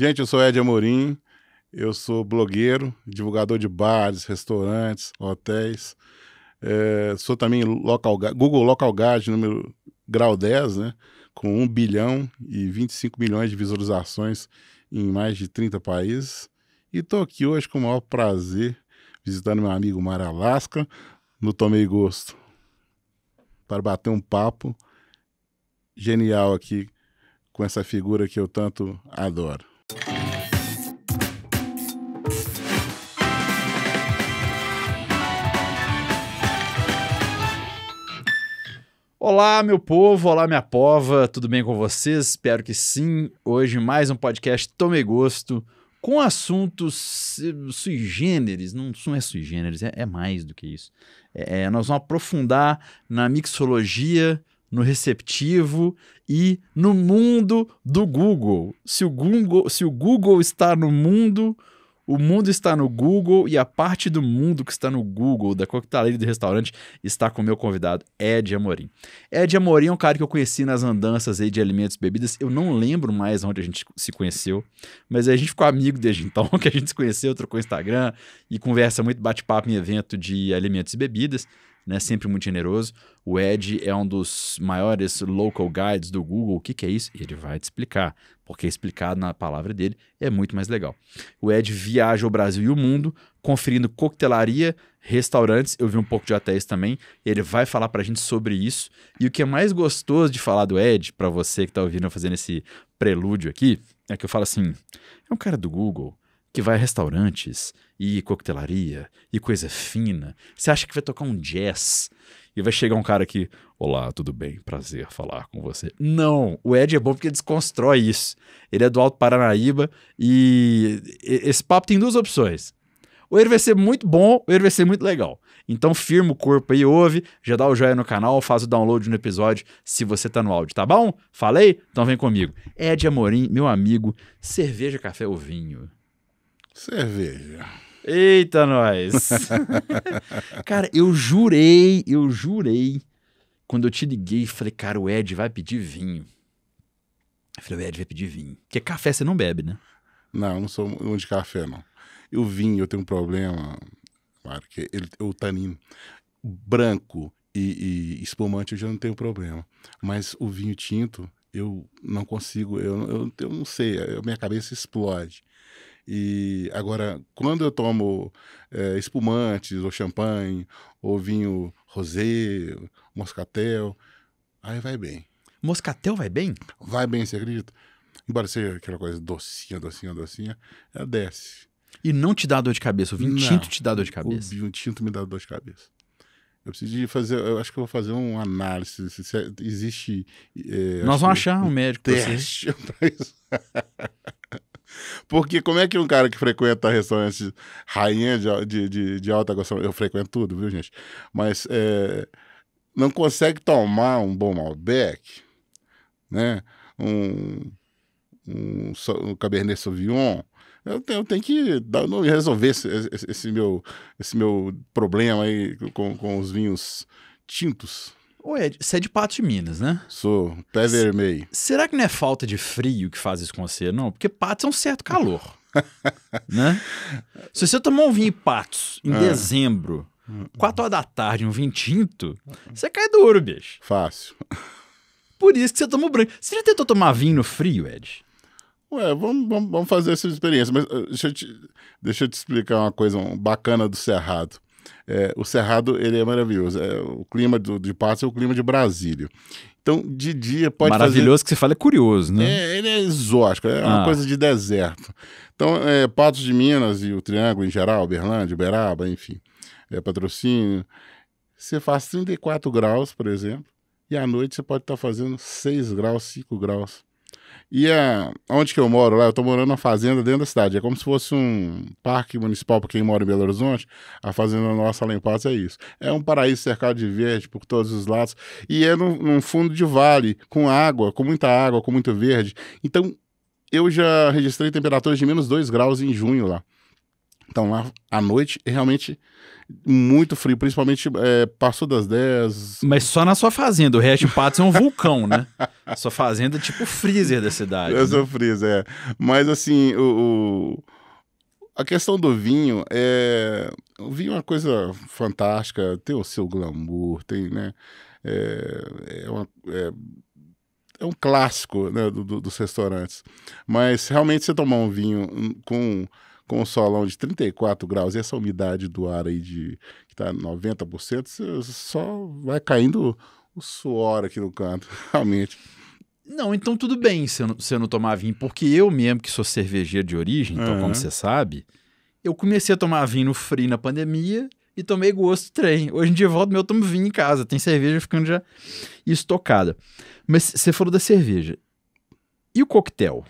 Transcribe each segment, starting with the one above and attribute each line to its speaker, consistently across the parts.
Speaker 1: Gente, eu sou Ed Amorim, eu sou blogueiro, divulgador de bares, restaurantes, hotéis. É, sou também local, Google Local Guide número grau 10, né? Com 1 bilhão e 25 milhões de visualizações em mais de 30 países. E estou aqui hoje com o maior prazer visitando meu amigo Mar Alasca no Tomei Gosto para bater um papo genial aqui com essa figura que eu tanto adoro.
Speaker 2: Olá, meu povo, olá, minha pova, tudo bem com vocês? Espero que sim. Hoje, mais um podcast Tome Gosto com assuntos sui generis. Não, não é sui generis, é, é mais do que isso. É, é nós vamos aprofundar na mixologia, no receptivo e no mundo do Google. Se o Google, se o Google está no mundo, o mundo está no Google e a parte do mundo que está no Google, da coquetelaria do restaurante, está com o meu convidado, Ed Amorim. Ed Amorim é um cara que eu conheci nas andanças aí de alimentos e bebidas. Eu não lembro mais onde a gente se conheceu, mas a gente ficou amigo desde então, que a gente se conheceu, trocou Instagram e conversa muito, bate-papo em evento de alimentos e bebidas né? Sempre muito generoso. O Ed é um dos maiores local guides do Google. O que, que é isso? Ele vai te explicar, porque explicado na palavra dele é muito mais legal. O Ed viaja o Brasil e o mundo, conferindo coquetelaria, restaurantes. Eu vi um pouco de hotéis também. Ele vai falar para a gente sobre isso. E o que é mais gostoso de falar do Ed, para você que está ouvindo fazendo esse prelúdio aqui, é que eu falo assim: é um cara do Google que vai a restaurantes e coquetelaria e coisa fina. Você acha que vai tocar um jazz e vai chegar um cara aqui, olá, tudo bem, prazer falar com você. Não, o Ed é bom porque desconstrói isso. Ele é do Alto Paranaíba e esse papo tem duas opções. Ou ele vai ser muito bom, ou ele vai ser muito legal. Então firma o corpo aí, ouve, já dá o joinha no canal, faz o download no episódio se você tá no áudio, tá bom? Falei? Então vem comigo. Ed Amorim, meu amigo, cerveja, café ou vinho. Cerveja. Eita, nós! cara, eu jurei, eu jurei. Quando eu te liguei, falei, cara, o Ed vai pedir vinho. Eu falei, o Ed vai pedir vinho. Porque café você
Speaker 1: não bebe, né? Não, não sou um de café, não. E o vinho, eu tenho um problema, claro, que ele, o tanino branco e, e, espumante eu já não tenho problema. Mas o vinho tinto, eu não consigo, eu, eu, eu não sei, a minha cabeça explode. E agora, quando eu tomo é, espumantes, ou champanhe, ou vinho rosé, moscatel, aí vai bem. Moscatel vai bem? Vai bem, você acredita? Embora seja aquela coisa docinha, docinha, docinha, ela desce. E não te dá dor de cabeça, o vinho não, tinto te dá dor de cabeça. O vinho tinto me dá dor de cabeça. Eu preciso de fazer, eu acho que eu vou fazer uma análise, se é, existe... É, Nós vamos achar um médico teste pra isso. Porque como é que um cara que frequenta restaurantes rainha de, de, de, de alta gostosa, eu frequento tudo, viu, gente? Mas é, não consegue tomar um bom Malbec, né? Um, um, um Cabernet Sauvignon, eu tenho, eu tenho que dar, resolver esse, esse, esse, meu, esse meu problema aí com, com os vinhos tintos. Ô Ed, você é de
Speaker 2: Patos de Minas, né? Sou, pé vermelho. será que não é falta de frio que faz isso com você? Não, porque Patos é um certo calor, né? Se você tomar um vinho em Patos em ah. dezembro, 4 horas da tarde, um vinho tinto, você cai duro, bicho. Fácil.
Speaker 1: Por isso que você tomou branco. Você já tentou tomar vinho no frio, Ed? Ué, vamos, vamos, vamos fazer essa experiência, mas eh, deixa eu, te, deixa eu te explicar uma coisa bacana do Cerrado é, o Cerrado ele é maravilhoso. É, o clima do, de Passo é o clima de Brasília. Então, de dia pode Maravilhoso fazer... que você fala é curioso, né? É, ele é exótico, é ah. uma coisa de deserto. Então, é, Patos de Minas e o Triângulo em geral, Berlândia, Uberaba, enfim, é, patrocínio. Você faz 34 graus, por exemplo, e à noite você pode estar tá fazendo 6 graus, 5 graus. E a, onde que eu moro lá, eu tô morando na fazenda dentro da cidade. É como se fosse um parque municipal para quem mora em Belo Horizonte. A fazenda nossa lá em Patos é isso. É um paraíso cercado de verde por todos os lados. E é num, num fundo de vale, com água, com muita água, com muito verde. Então, eu já registrei temperaturas de menos 2 graus em junho lá. Então lá à noite é realmente muito frio, principalmente é, passou das 10.
Speaker 2: Mas só na sua fazenda, o resto Patos é um vulcão, né? A sua fazenda é tipo freezer da cidade.
Speaker 1: Eu né? sou freezer, é. Mas assim, o, o, a questão do vinho é. O vinho é uma coisa fantástica, tem o seu glamour, tem, né? É, é uma. É é um clássico né, do, do, dos restaurantes. Mas realmente você tomar um vinho hum, com com o solão de 34 graus e essa umidade do ar aí de que tá 90%, você só vai caindo o suor aqui no canto, realmente. Não, então tudo bem se eu, não, se eu não tomar vinho, porque eu mesmo
Speaker 2: que sou cervejeiro de origem, então uhum. como você sabe, eu comecei a tomar vinho no frio na pandemia e tomei gosto trem. Hoje em dia eu volto, meu, eu tomo vinho em casa, tem cerveja ficando já estocada. Mas você falou da cerveja. E o coquetel?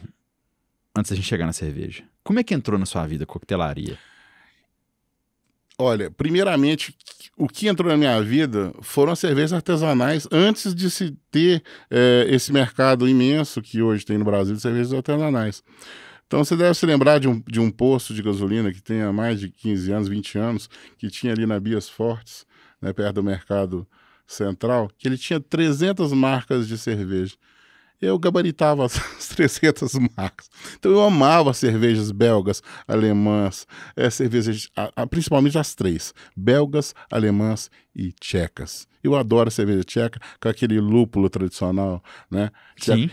Speaker 1: Antes da gente chegar na cerveja. Como é que entrou na sua vida a coquetelaria? Olha, primeiramente, o que entrou na minha vida foram as cervejas artesanais antes de se ter é, esse mercado imenso que hoje tem no Brasil de cervejas artesanais. Então você deve se lembrar de um, de um posto de gasolina que tem há mais de 15 anos, 20 anos, que tinha ali na Bias Fortes, né, perto do mercado central, que ele tinha 300 marcas de cerveja eu gabaritava as 300 marcas. Então eu amava cervejas belgas, alemãs, é, cervejas, a, a, principalmente as três: belgas, alemãs e tchecas. Eu adoro a cerveja tcheca, com aquele lúpulo tradicional, né?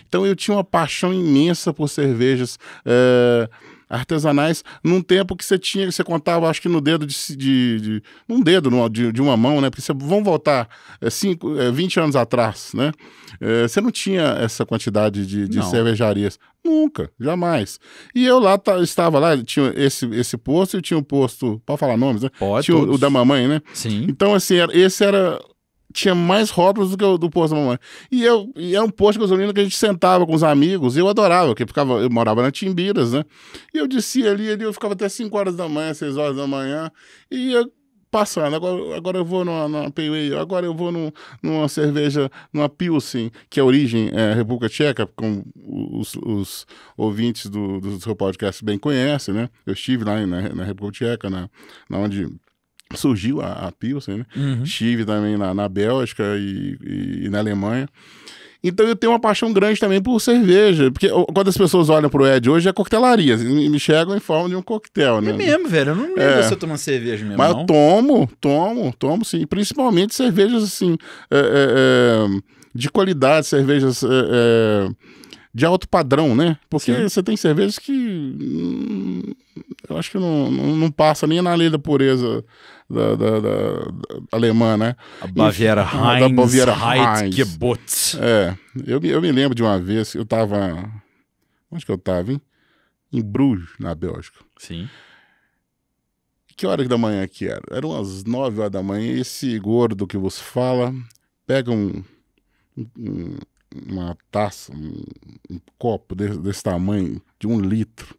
Speaker 1: Então eu tinha uma paixão imensa por cervejas. É, artesanais num tempo que você tinha, você contava, acho que no dedo de. de, de num dedo de, de, uma mão, né? Porque você, vão voltar é, cinco, é, 20 anos atrás, né? É, você não tinha essa quantidade de, de cervejarias. Nunca, jamais. E eu lá estava lá, tinha esse, esse posto e tinha um posto, pode falar nomes, né? Pode. Tinha o, o, da mamãe, né? Sim. Então, assim, era, esse era tinha mais rótulos do que o do posto da mamãe. E, eu, e era é um posto de gasolina que a gente sentava com os amigos, e eu adorava, porque ficava, eu morava na Timbiras, né? E eu descia ali, ali eu ficava até 5 horas da manhã, 6 horas da manhã, e ia passando. Agora, agora eu vou numa, Payway, agora eu vou no numa cerveja, numa Pilsen, que é origem é, República Tcheca, como os, os ouvintes do, do seu podcast bem conhecem, né? Eu estive lá na, na República Tcheca, na, na onde surgiu a, a Pilsen, né? Uhum. Estive também na, na Bélgica e, e, e, na Alemanha. Então eu tenho uma paixão grande também por cerveja. Porque quando as pessoas olham pro Ed hoje, é coquetelaria. Assim, me chegam em forma de um coquetel, né? É mesmo, velho. Eu não lembro é. você tomo cerveja mesmo. Mas não. eu tomo, tomo, tomo sim. Principalmente cervejas assim. É, é, é de qualidade, cervejas é, é, de alto padrão, né? Porque Sim. você tem cervejas que. Hum, eu acho que não, não, não, passa nem na lei da pureza da, da, da alemã, né? A Baviera Heinz. Da Baviera Heinz. É, eu, eu me lembro de uma vez, eu estava onde que eu estava, hein? Em Bruges, na Bélgica. Sim. Que hora da manhã que era? Eram umas 9 horas da manhã e esse gordo que você fala pega um, um uma taça, um, um copo desse, desse, tamanho, de um litro.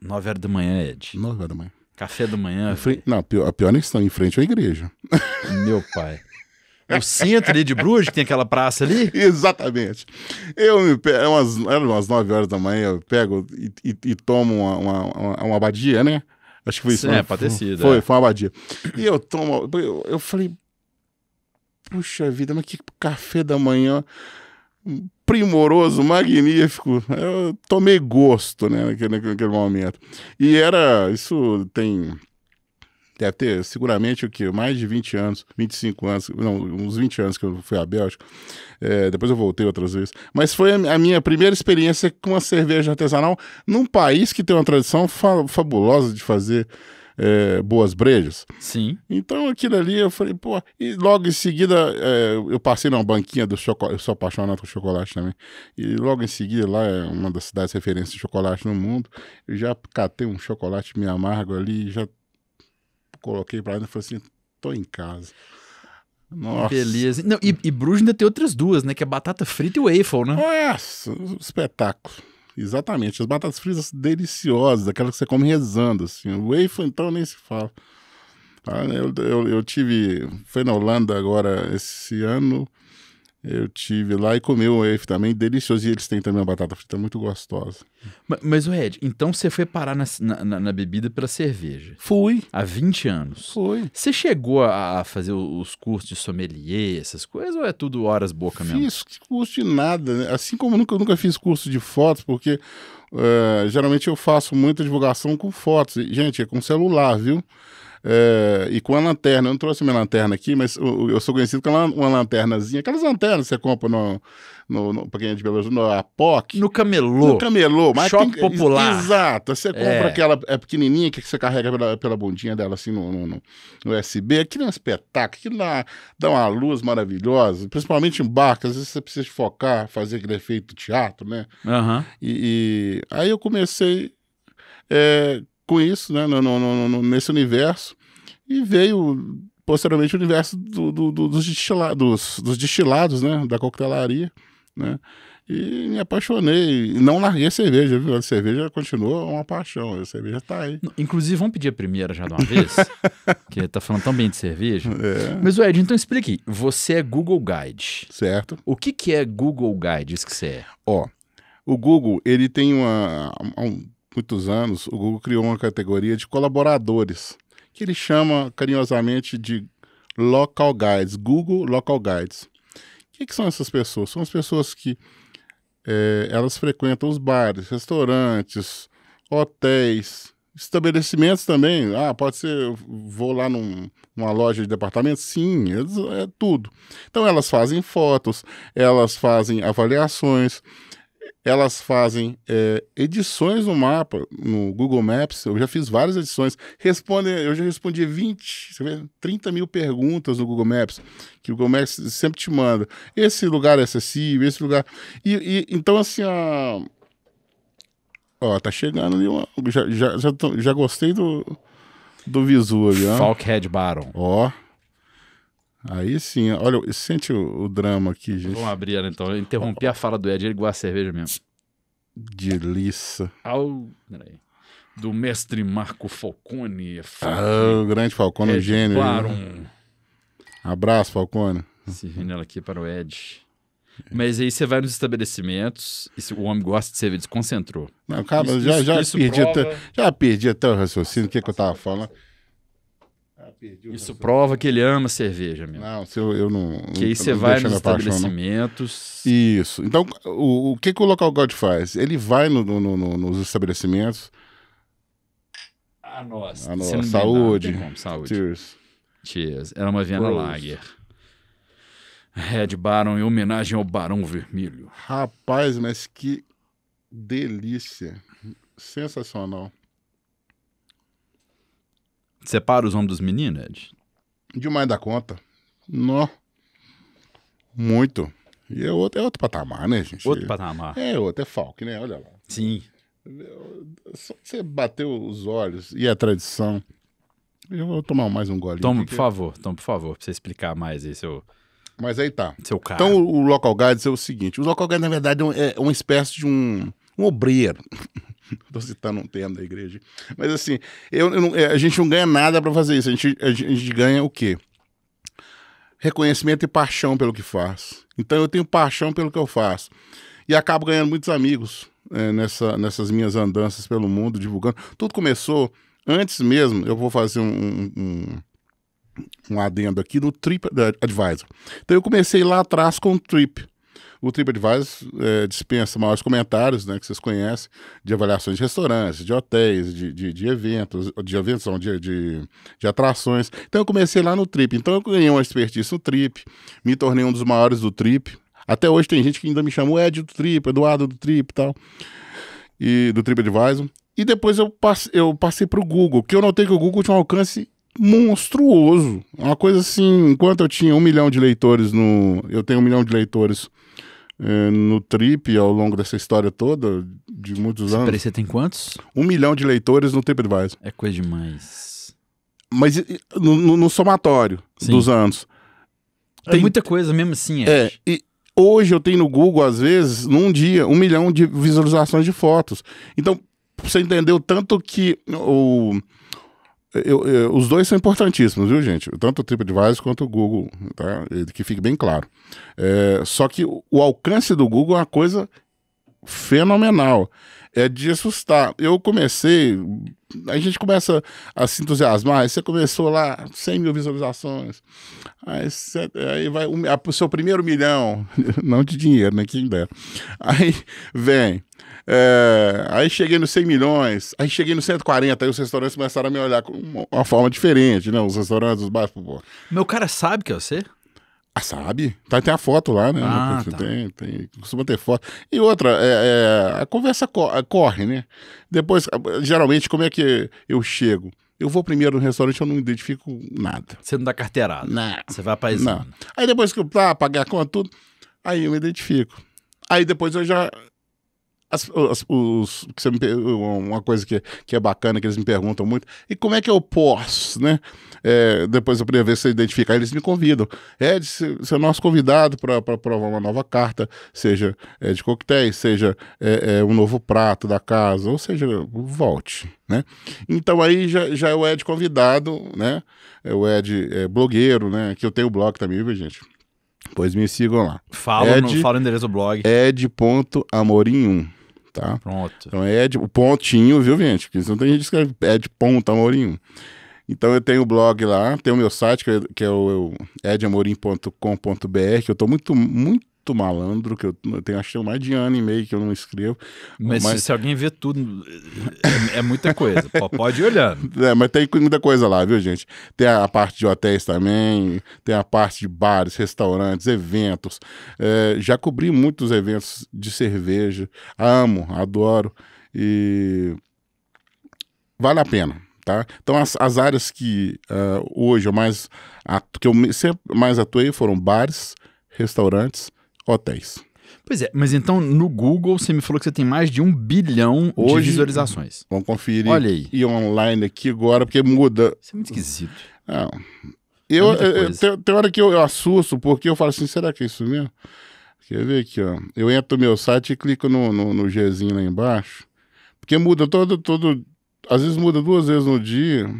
Speaker 1: 9 horas da manhã, Ed. 9 horas da manhã. Café da manhã. Frente, não, a pior, a pior estão em frente à igreja. Meu pai. O centro ali de Bruges, que tem aquela praça ali? Exatamente. Eu me pego, é umas, era umas 9 horas da manhã, eu pego e, e, e tomo uma, uma, uma, abadia, né? Acho que foi isso. Sim, é, né? pode Foi, é. foi uma abadia. E eu tomo, eu, eu falei, puxa vida, mas que café da manhã primoroso, magnífico. Eu tomei gosto, né, naquele, naquele momento. E era, isso tem deve ter seguramente o que mais de 20 anos, 25 anos, não, uns 20 anos que eu fui à Bélgica. É, depois eu voltei outras vezes. Mas foi a minha primeira experiência com a cerveja artesanal num país que tem uma tradição fa fabulosa de fazer é, Boas Brejas. Sim. Então aquilo ali eu falei, pô. E logo em seguida é, eu passei numa banquinha do chocolate. Eu sou apaixonado por chocolate também. E logo em seguida, lá é uma das cidades referências de chocolate no mundo. Eu já catei um chocolate meio amargo ali, já coloquei pra ele e falei assim: tô em casa. Nossa. Beleza.
Speaker 2: Não, e, e Bruges ainda tem outras duas,
Speaker 1: né? Que é batata frita e waffle, né? Nossa, um espetáculo. Exatamente. As batatas fritas deliciosas, aquelas que você come rezando, assim. O waffle, então, nem se fala. Ah, eu, eu, eu tive. Foi na Holanda agora esse ano. Eu tive lá e comi o efe também, delicioso. E eles têm também uma batata frita muito gostosa.
Speaker 2: Mas, mas o Ed, então você foi parar na, na, na, bebida pela cerveja?
Speaker 1: Fui. Há 20 anos?
Speaker 2: Fui. Você chegou a fazer os cursos de sommelier, essas coisas, ou é tudo horas boca mesmo?
Speaker 1: Fiz curso de nada, né? Assim como eu nunca, eu nunca fiz curso de fotos, porque uh, geralmente eu faço muita divulgação com fotos. gente, é com celular, viu? é, e com a lanterna. Eu não trouxe minha lanterna aqui, mas eu, eu sou conhecido com uma, lanternazinha, aquelas lanternas que você compra no, no, no, pra quem é de Belo Horizonte, no APOC. No camelô. No camelô. Mas Shopping tem, popular. Exato. Você é. compra é. aquela é pequenininha que você carrega pela, pela bundinha dela, assim, no, no, no USB. Aquilo é um espetáculo. Aquilo dá, dá uma luz maravilhosa. Principalmente em barco. Às vezes você precisa focar, fazer aquele efeito teatro, né? Uhum. E, e aí eu comecei... É, com isso, né, no, no, no, nesse universo, e veio posteriormente o universo do, do, do, dos, destila dos, dos, destilados, né, da coquetelaria, né, e me apaixonei, não larguei a cerveja, viu? a cerveja continua uma paixão, a cerveja tá aí. Inclusive, vamos pedir a primeira já de uma vez, que tá
Speaker 2: falando tão bem de cerveja. É. Mas, Ed, então explique, você é Google Guide. Certo. O que
Speaker 1: que é Google Guide, isso que você é? Ó, o Google, ele tem uma, um muitos anos, o Google criou uma categoria de colaboradores, que ele chama carinhosamente de local guides, Google Local Guides. O que, que, são essas pessoas? São as pessoas que é, elas frequentam os bares, restaurantes, hotéis, estabelecimentos também. Ah, pode ser, vou lá num, numa loja de departamento? Sim, é, é tudo. Então elas fazem fotos, elas fazem avaliações, elas fazem é, edições no mapa, no Google Maps. Eu já fiz várias edições. Respondem, eu já respondi 20, 30 mil perguntas no Google Maps, que o Google Maps sempre te manda. Esse lugar é acessível, esse lugar. E, e então, assim, a... ó, tá chegando ali uma. Já, já, já, tô, já gostei do, do visu ali, ó. Falkhead Baron. Ó. Aí sim, olha, sente o, o drama aqui, gente. Vamos abrir
Speaker 2: ela então. Eu interrompi a fala do Ed, ele gosta de cerveja mesmo.
Speaker 1: Delícia.
Speaker 2: Ao... Peraí do mestre Marco Falcone. É ah, o grande Falcone, Ed um gênio. Né?
Speaker 1: Abraço, Falcone. Se ela aqui para o Ed.
Speaker 2: Mas aí você vai nos estabelecimentos, e o homem gosta de cerveja, desconcentrou. Não, cara, isso, já, isso, já, isso perdi prova... até,
Speaker 1: já perdi até o raciocínio, o que, que eu tava falando. Isso prova que ele ama cerveja mesmo. Não, se eu, eu não. Que aí você vai nos estabelecimentos. Paixão, Isso. Então, o, o que, que o Local God faz? Ele vai no, no, no, nos estabelecimentos.
Speaker 2: A nossa. A nossa. Saúde. Como, saúde. Cheers. Cheers. Era uma Viena Lager. Red Baron em homenagem ao
Speaker 1: Barão Vermelho. Rapaz, mas que delícia. Sensacional.
Speaker 2: Separa os homens dos meninos, Ed?
Speaker 1: Demais da conta. Nó. Muito. E é outro, é outro patamar, né, gente? Outro patamar. É outro, é Falk, né? Olha lá. Sim. Só você bateu os olhos e a tradição. Eu vou tomar mais um golinho. Toma, porque... por favor,
Speaker 2: toma, por favor, pra você explicar mais aí seu. Mas aí tá. Seu cara. Então
Speaker 1: o local guides é o seguinte: o local guide, na verdade, é uma é espécie de um, um obreiro. Estou citando um termo da igreja. Mas assim, eu, eu não, é, a gente não ganha nada para fazer isso. A gente, a gente ganha o quê? Reconhecimento e paixão pelo que faz. Então eu tenho paixão pelo que eu faço. E acabo ganhando muitos amigos é, nessa, nessas minhas andanças pelo mundo, divulgando. Tudo começou antes mesmo. Eu vou fazer um, um, um adendo aqui no Trip Advisor. Então eu comecei lá atrás com o Trip o TripAdvisor é, dispensa maiores comentários, né, que vocês conhecem, de avaliações de restaurantes, de hotéis, de, de, de eventos, de eventos, não, de, de, de, atrações. Então eu comecei lá no Trip. Então eu ganhei uma expertise no Trip, me tornei um dos maiores do Trip. Até hoje tem gente que ainda me chamou Ed do Trip, Eduardo do Trip e tal, e do TripAdvisor. E depois eu, eu passei para o Google, que eu notei que o Google tinha um alcance monstruoso. Uma coisa assim, enquanto eu tinha um milhão de leitores no. Eu tenho um milhão de leitores eh, no Trip ao longo dessa história toda, de muitos Você anos. Peraí, você tem quantos? Um milhão de leitores no TripAdvisor. É coisa demais. Mas no, no, no somatório Sim. dos anos. É tem é muita coisa mesmo assim, é. é, e hoje eu tenho no Google, às vezes, num dia, um milhão de visualizações de fotos. Então, você entendeu tanto que o... Oh, eu, eu, os dois são importantíssimos, viu, gente? Tanto o TripAdvisor quanto o Google, tá? Que fique bem claro. É, só que o, alcance do Google é uma coisa fenomenal. É de assustar. Eu comecei, a gente começa a se entusiasmar. Aí você começou lá, 100 mil visualizações. Aí, você, aí vai o seu primeiro milhão, não de dinheiro, né? Quem der. Aí vem é, aí cheguei nos 100 milhões, aí cheguei nos 140, aí os restaurantes começaram a me olhar com uma, uma forma diferente, né? Os restaurantes, os bares, pô. Meu cara sabe que é você? Ah, sabe? Tá, tem a foto lá, né? Ah, tem, tá. tem, tem, costuma ter foto. E outra, é, é, a conversa co corre, né? Depois, geralmente, como é que eu chego? Eu vou primeiro no restaurante, eu não identifico nada. Você não dá carteirada? Não. Você vai pra exame. Não. Aí depois que eu tá, pagar a conta, tudo, aí eu me identifico. Aí depois eu já as, as, os, que me, uma coisa que, que é bacana, que eles me perguntam muito, e como é que eu é posso, né? É, depois da primeira vez que você identificar, eles me convidam. É, de, o nosso convidado para provar uma nova carta, seja é, de coquetéis, seja é, é, um novo prato da casa, ou seja, volte, né? Então aí já, já é o Ed convidado, né? É o Ed é, blogueiro, né? Que eu tenho o blog também, viu, gente? Pois me sigam lá. Fala, Ed, no, fala o endereço do blog. Ed.amorim1 tá? Pronto. Então é Ed, o pontinho, viu, gente? Porque não tem gente que escreve é Ed Ponta Amorim. Então eu tenho o blog lá, tenho o meu site, que é, que é o é é edamorim.com.br, que eu estou muito, muito muito malandro, que eu, tenho, acho que mais de ano e meio que eu não escrevo. Mas, mas... Se,
Speaker 2: alguém vê tudo, é, é muita coisa. Pode ir olhando.
Speaker 1: É, mas tem muita coisa lá, viu, gente? Tem a parte de hotéis também, tem a parte de bares, restaurantes, eventos. É, já cobri muitos eventos de cerveja. Amo, adoro. E vale a pena. Tá? Então as, as áreas que uh, hoje eu mais que eu sempre mais atuei foram bares, restaurantes, hotéis.
Speaker 2: Pois é, mas então no Google você me falou que você tem mais de um bilhão Hoje, de visualizações.
Speaker 1: Vamos conferir. Olha aí. E online aqui agora, porque muda. Isso é muito esquisito. Não. É. Eu, é eu tem, tem, hora que eu, eu assusto, porque eu falo assim, será que é isso mesmo? Quer ver aqui, ó. Eu entro no meu site e clico no, no, no Gzinho lá embaixo. Porque muda todo, todo. Às vezes muda duas vezes no dia.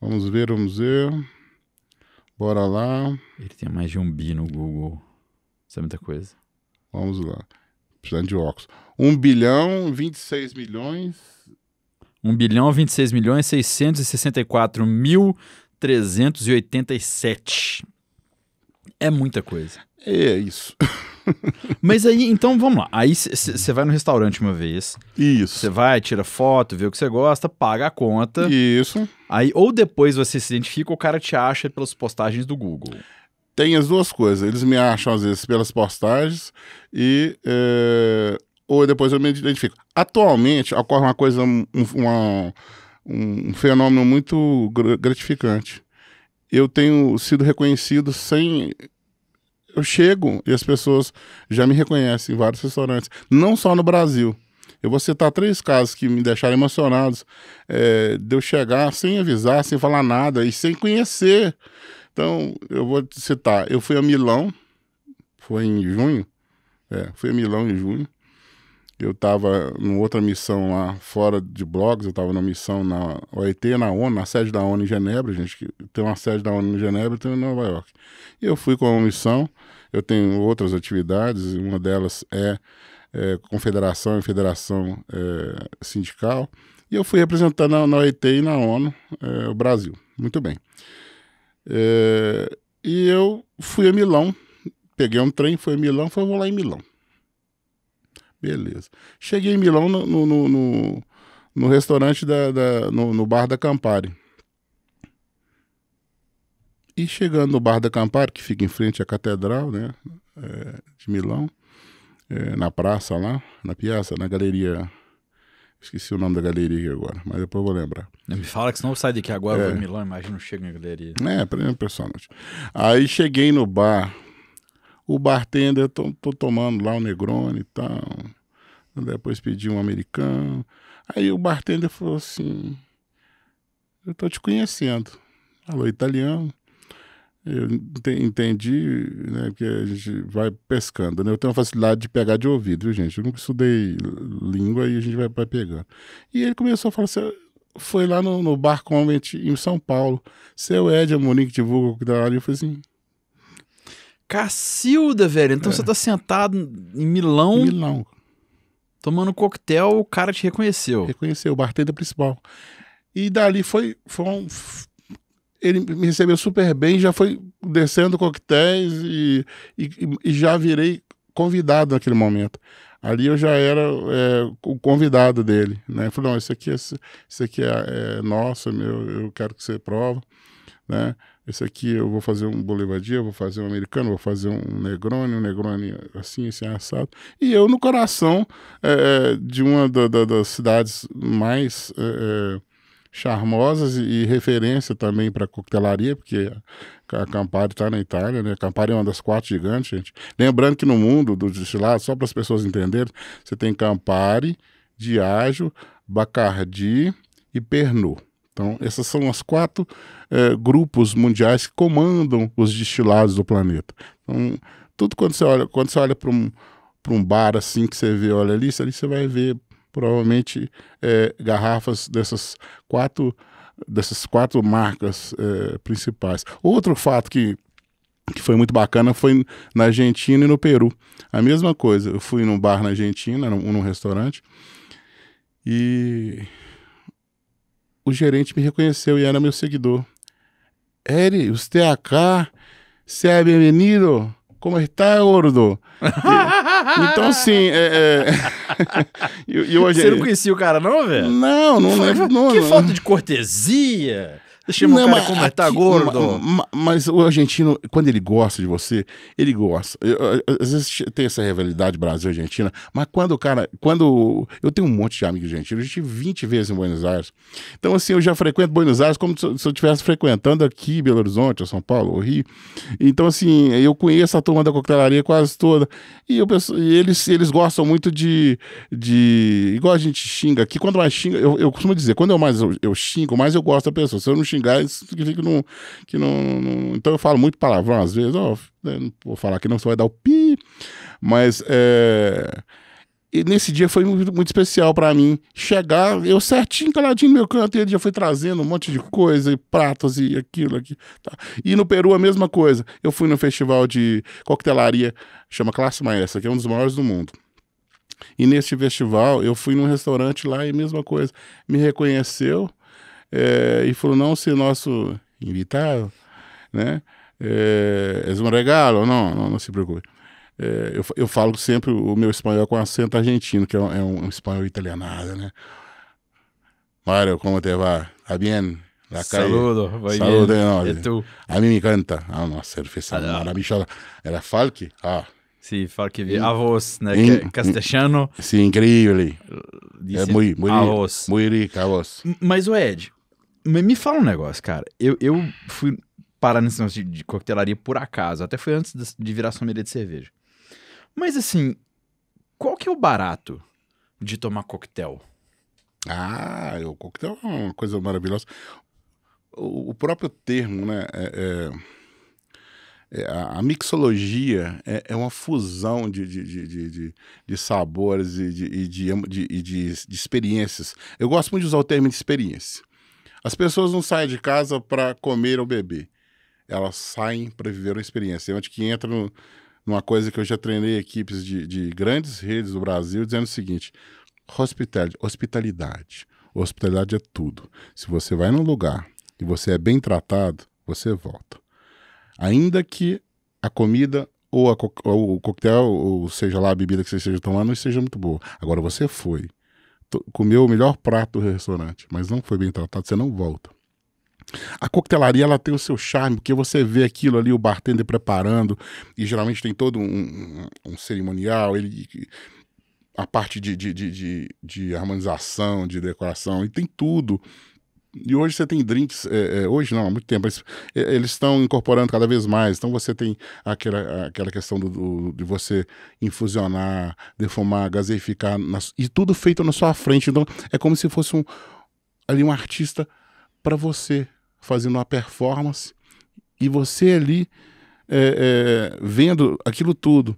Speaker 1: Vamos ver, vamos ver. Bora lá. Ele tem mais de um bi no Google. Isso é muita coisa. Vamos lá. Precisando de óculos. 1 bilhão 26
Speaker 2: milhões. 1 bilhão 26 milhões 664 mil 387. É muita coisa. É isso. Mas aí, então vamos lá. Aí você vai no restaurante uma vez. Isso. Você vai, tira foto, vê o que você gosta, paga a conta. Isso. Aí, ou depois você se identifica, o
Speaker 1: cara te acha pelas postagens do Google tem as duas coisas. Eles me acham, às vezes, pelas postagens e. É, ou depois eu me identifico. Atualmente, ocorre uma coisa, um, uma, um fenômeno muito gratificante. Eu tenho sido reconhecido sem eu chego e as pessoas já me reconhecem em vários restaurantes, não só no Brasil. Eu vou citar três casos que me deixaram emocionados: é, de eu chegar sem avisar, sem falar nada e sem conhecer. Então, eu vou citar. Eu fui a Milão, foi em junho. É, fui a Milão em junho. Eu estava em outra missão lá fora de blogs, eu estava na missão na OIT, na ONU, na sede da ONU em Genebra, gente, tem uma sede da ONU em Genebra e tem em Nova York. E eu fui com uma missão, eu tenho outras atividades, uma delas é, é confederação e federação é, sindical, e eu fui representando na, na OIT e na ONU é, o Brasil. Muito bem. É, e eu fui a Milão, peguei um trem, fui a Milão, falei, vou lá em Milão. Beleza. Cheguei em Milão no, no, no, no restaurante, da, da no, no, bar da Campari. E chegando no bar da Campari, que fica em frente à catedral né, é, de Milão, é, na praça lá, na piazza, na galeria Esqueci o nome da galeria agora, mas depois eu vou lembrar.
Speaker 2: Me fala que senão eu saio daqui agora, é. vou em Milão, imagina, não chego na galeria. É, primeiro
Speaker 1: personagem. Aí cheguei no bar, o bartender, tô, tô tomando lá o Negroni e tal. Depois pedi um americano. Aí o bartender falou assim: Eu tô te conhecendo. Falou italiano. Eu entendi, né, porque a gente vai pescando, né? Eu tenho uma facilidade de pegar de ouvido, viu, gente? Eu nunca estudei língua e a gente vai, vai pegando. E ele começou a falar assim, foi lá no, no Bar Convent em São Paulo, seu Ed Amorim que divulga o que dá E eu falei assim... Cacilda, velho! Então é. você tá sentado em Milão... Milão. Tomando coquetel, o cara te reconheceu. Reconheceu, o bartender principal. E dali foi, foi um ele me recebeu super bem, já foi descendo coquetéis e, e, e já virei convidado naquele momento. Ali eu já era é, o convidado dele, né? falou falei, não, esse aqui, é, esse aqui é, é nosso, é meu, eu quero que você prova, né? Esse aqui eu vou fazer um bolivadia, vou fazer um americano, vou fazer um negrone, um negrone assim, assim, assado. E eu no coração é, de uma da, da, das cidades mais... É, charmosas e, referência também para coquetelaria, porque a Campari está na Itália, né? A Campari é uma das quatro gigantes, gente. Lembrando que no mundo dos destilados, só para as pessoas entenderem, você tem Campari, Diageo, Bacardi e Pernod. Então, essas são as quatro é, grupos mundiais que comandam os destilados do planeta. Então, tudo quando você olha, quando você olha para um para um bar assim que você vê, olha ali, ali você vai ver provavelmente é, garrafas dessas quatro, dessas quatro marcas é, principais. Outro fato que, que foi muito bacana foi na Argentina e no Peru. A mesma coisa, eu fui num bar na Argentina, num, num restaurante, e o gerente me reconheceu e era meu seguidor. Eri, você é acá? Você é bem-vindo? como é está, gordo? então, assim, é, é... e, hoje... Você é não conhecia
Speaker 2: o cara, não, velho? Não, não, lembro. não, não. Que falta de cortesia! Deixa não, o cara como é, tá gordo.
Speaker 1: Mas, mas, o argentino, quando ele gosta de você, ele gosta. Eu, às vezes tem essa rivalidade Brasil-Argentina, mas quando o cara. Quando. Eu tenho um monte de amigos argentinos, eu estive 20 vezes em Buenos Aires. Então, assim, eu já frequento Buenos Aires como se eu estivesse frequentando aqui, Belo Horizonte, São Paulo, Rio. Então, assim, eu conheço a turma da coquetelaria quase toda. E, eu penso, e eles, eles gostam muito de, de. Igual a gente xinga aqui, quando mais xinga, eu, eu costumo dizer, quando eu mais eu, eu xingo, mais eu gosto da pessoa. Se eu não xingar, isso significa que não. Que não, não... Então eu falo muito palavrão às vezes, ó, oh, não vou falar que não, só vai dar o pi. Mas é... E nesse dia foi muito, muito especial para mim chegar, eu certinho, caladinho no meu canto, e ele já foi trazendo um monte de coisa, e pratos e aquilo aqui. Tá. E no Peru a mesma coisa. Eu fui no festival de coquetelaria, chama Classe Maestra, que é um dos maiores do mundo. E nesse festival eu fui num restaurante lá e mesma coisa. Me reconheceu, é, e falou, não, se nosso invitado, né, é, é um regalo, não, não, não se preocupe. É, eu, eu falo sempre o meu espanhol com acento argentino, que é um, é um espanhol italianado, né? Mário, como te va? ¿Está bem? La calle. Saludo, Saludo, a mim me encanta. Ah, nossa, ele fez essa Era Falque? Ah. Sim, Falque a arroz, né? In, castelhano. Sim, incrível. É muito, rica muito rico,
Speaker 2: Mas, o Ed, me fala um negócio, cara. Eu, eu fui parar nesse negócio de, de coquetelaria por acaso. Até foi antes de, de virar sommelier de cerveja. Mas assim, qual que é o barato de tomar coquetel?
Speaker 1: Ah, o coquetel é uma coisa maravilhosa. O, o próprio termo, né? É, é, é, a, mixologia é, é, uma fusão de, de, de, de, de sabores e de, de, de experiências. Eu gosto muito de usar o termo de experiência as pessoas não saem de casa para comer ou beber. Elas saem para viver uma experiência. É onde que entra no, numa coisa que eu já treinei equipes de, de grandes redes do Brasil dizendo o seguinte: hospitalidade, hospitalidade. Hospitalidade é tudo. Se você vai num lugar e você é bem tratado, você volta. Ainda que a comida ou, a co ou o coquetel, ou seja lá a bebida que você esteja tomando, não seja muito boa. Agora você foi comeu o melhor prato do restaurante, mas não foi bem tratado, você não volta. A coquetelaria ela tem o seu charme, porque você vê aquilo ali, o bartender preparando, e geralmente tem todo um, um, cerimonial, ele, a parte de, de, de, de, de harmonização, de decoração, e tem tudo e hoje você tem drinks, é, é, hoje não, há muito tempo, mas, é, eles estão incorporando cada vez mais. Então você tem aquela, aquela questão do, do, de você infusionar, defumar, gaseificar, e tudo feito na sua frente. Então é como se fosse um, ali um artista para você, fazendo uma performance, e você ali é, é, vendo aquilo tudo.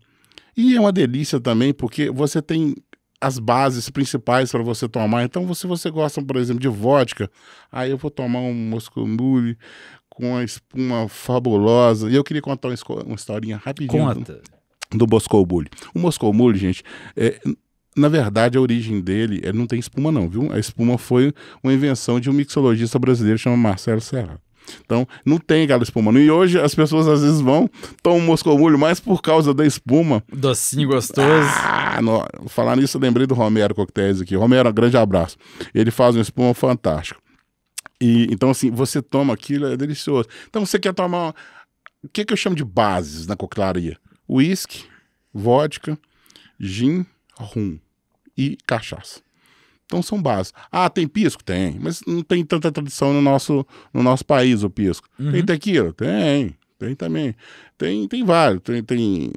Speaker 1: E é uma delícia também, porque você tem as bases principais para você tomar. Então, se você gosta, por exemplo, de vodka, aí eu vou tomar um Moscow com a espuma fabulosa. E eu queria contar uma, uma historinha rapidinho Conta. do, do Moscow Mule. O Moscow Mule, gente, é, na verdade, a origem dele, é não tem espuma não, viu? A espuma foi uma invenção de um mixologista brasileiro chamado Marcelo Serra. Então, não tem aquela espuma. E hoje as pessoas às vezes vão, tomam um moscomulho mais por causa da espuma. Docinho gostoso. Ah, no... Falar nisso, eu lembrei do Romero Coquetéis aqui. Romero, um grande abraço. Ele faz uma espuma fantástica. E, então, assim, você toma aquilo, é delicioso. Então, você quer tomar. O que, que eu chamo de bases na coquelaria? Whisky, vodka, gin, rum e cachaça. Então são bases. Ah, tem pisco? Tem. Mas não tem tanta tradição no nosso, no nosso país o pisco. Uhum. Tem tequila? Tem. Tem também. Tem, tem vários. Tem, tem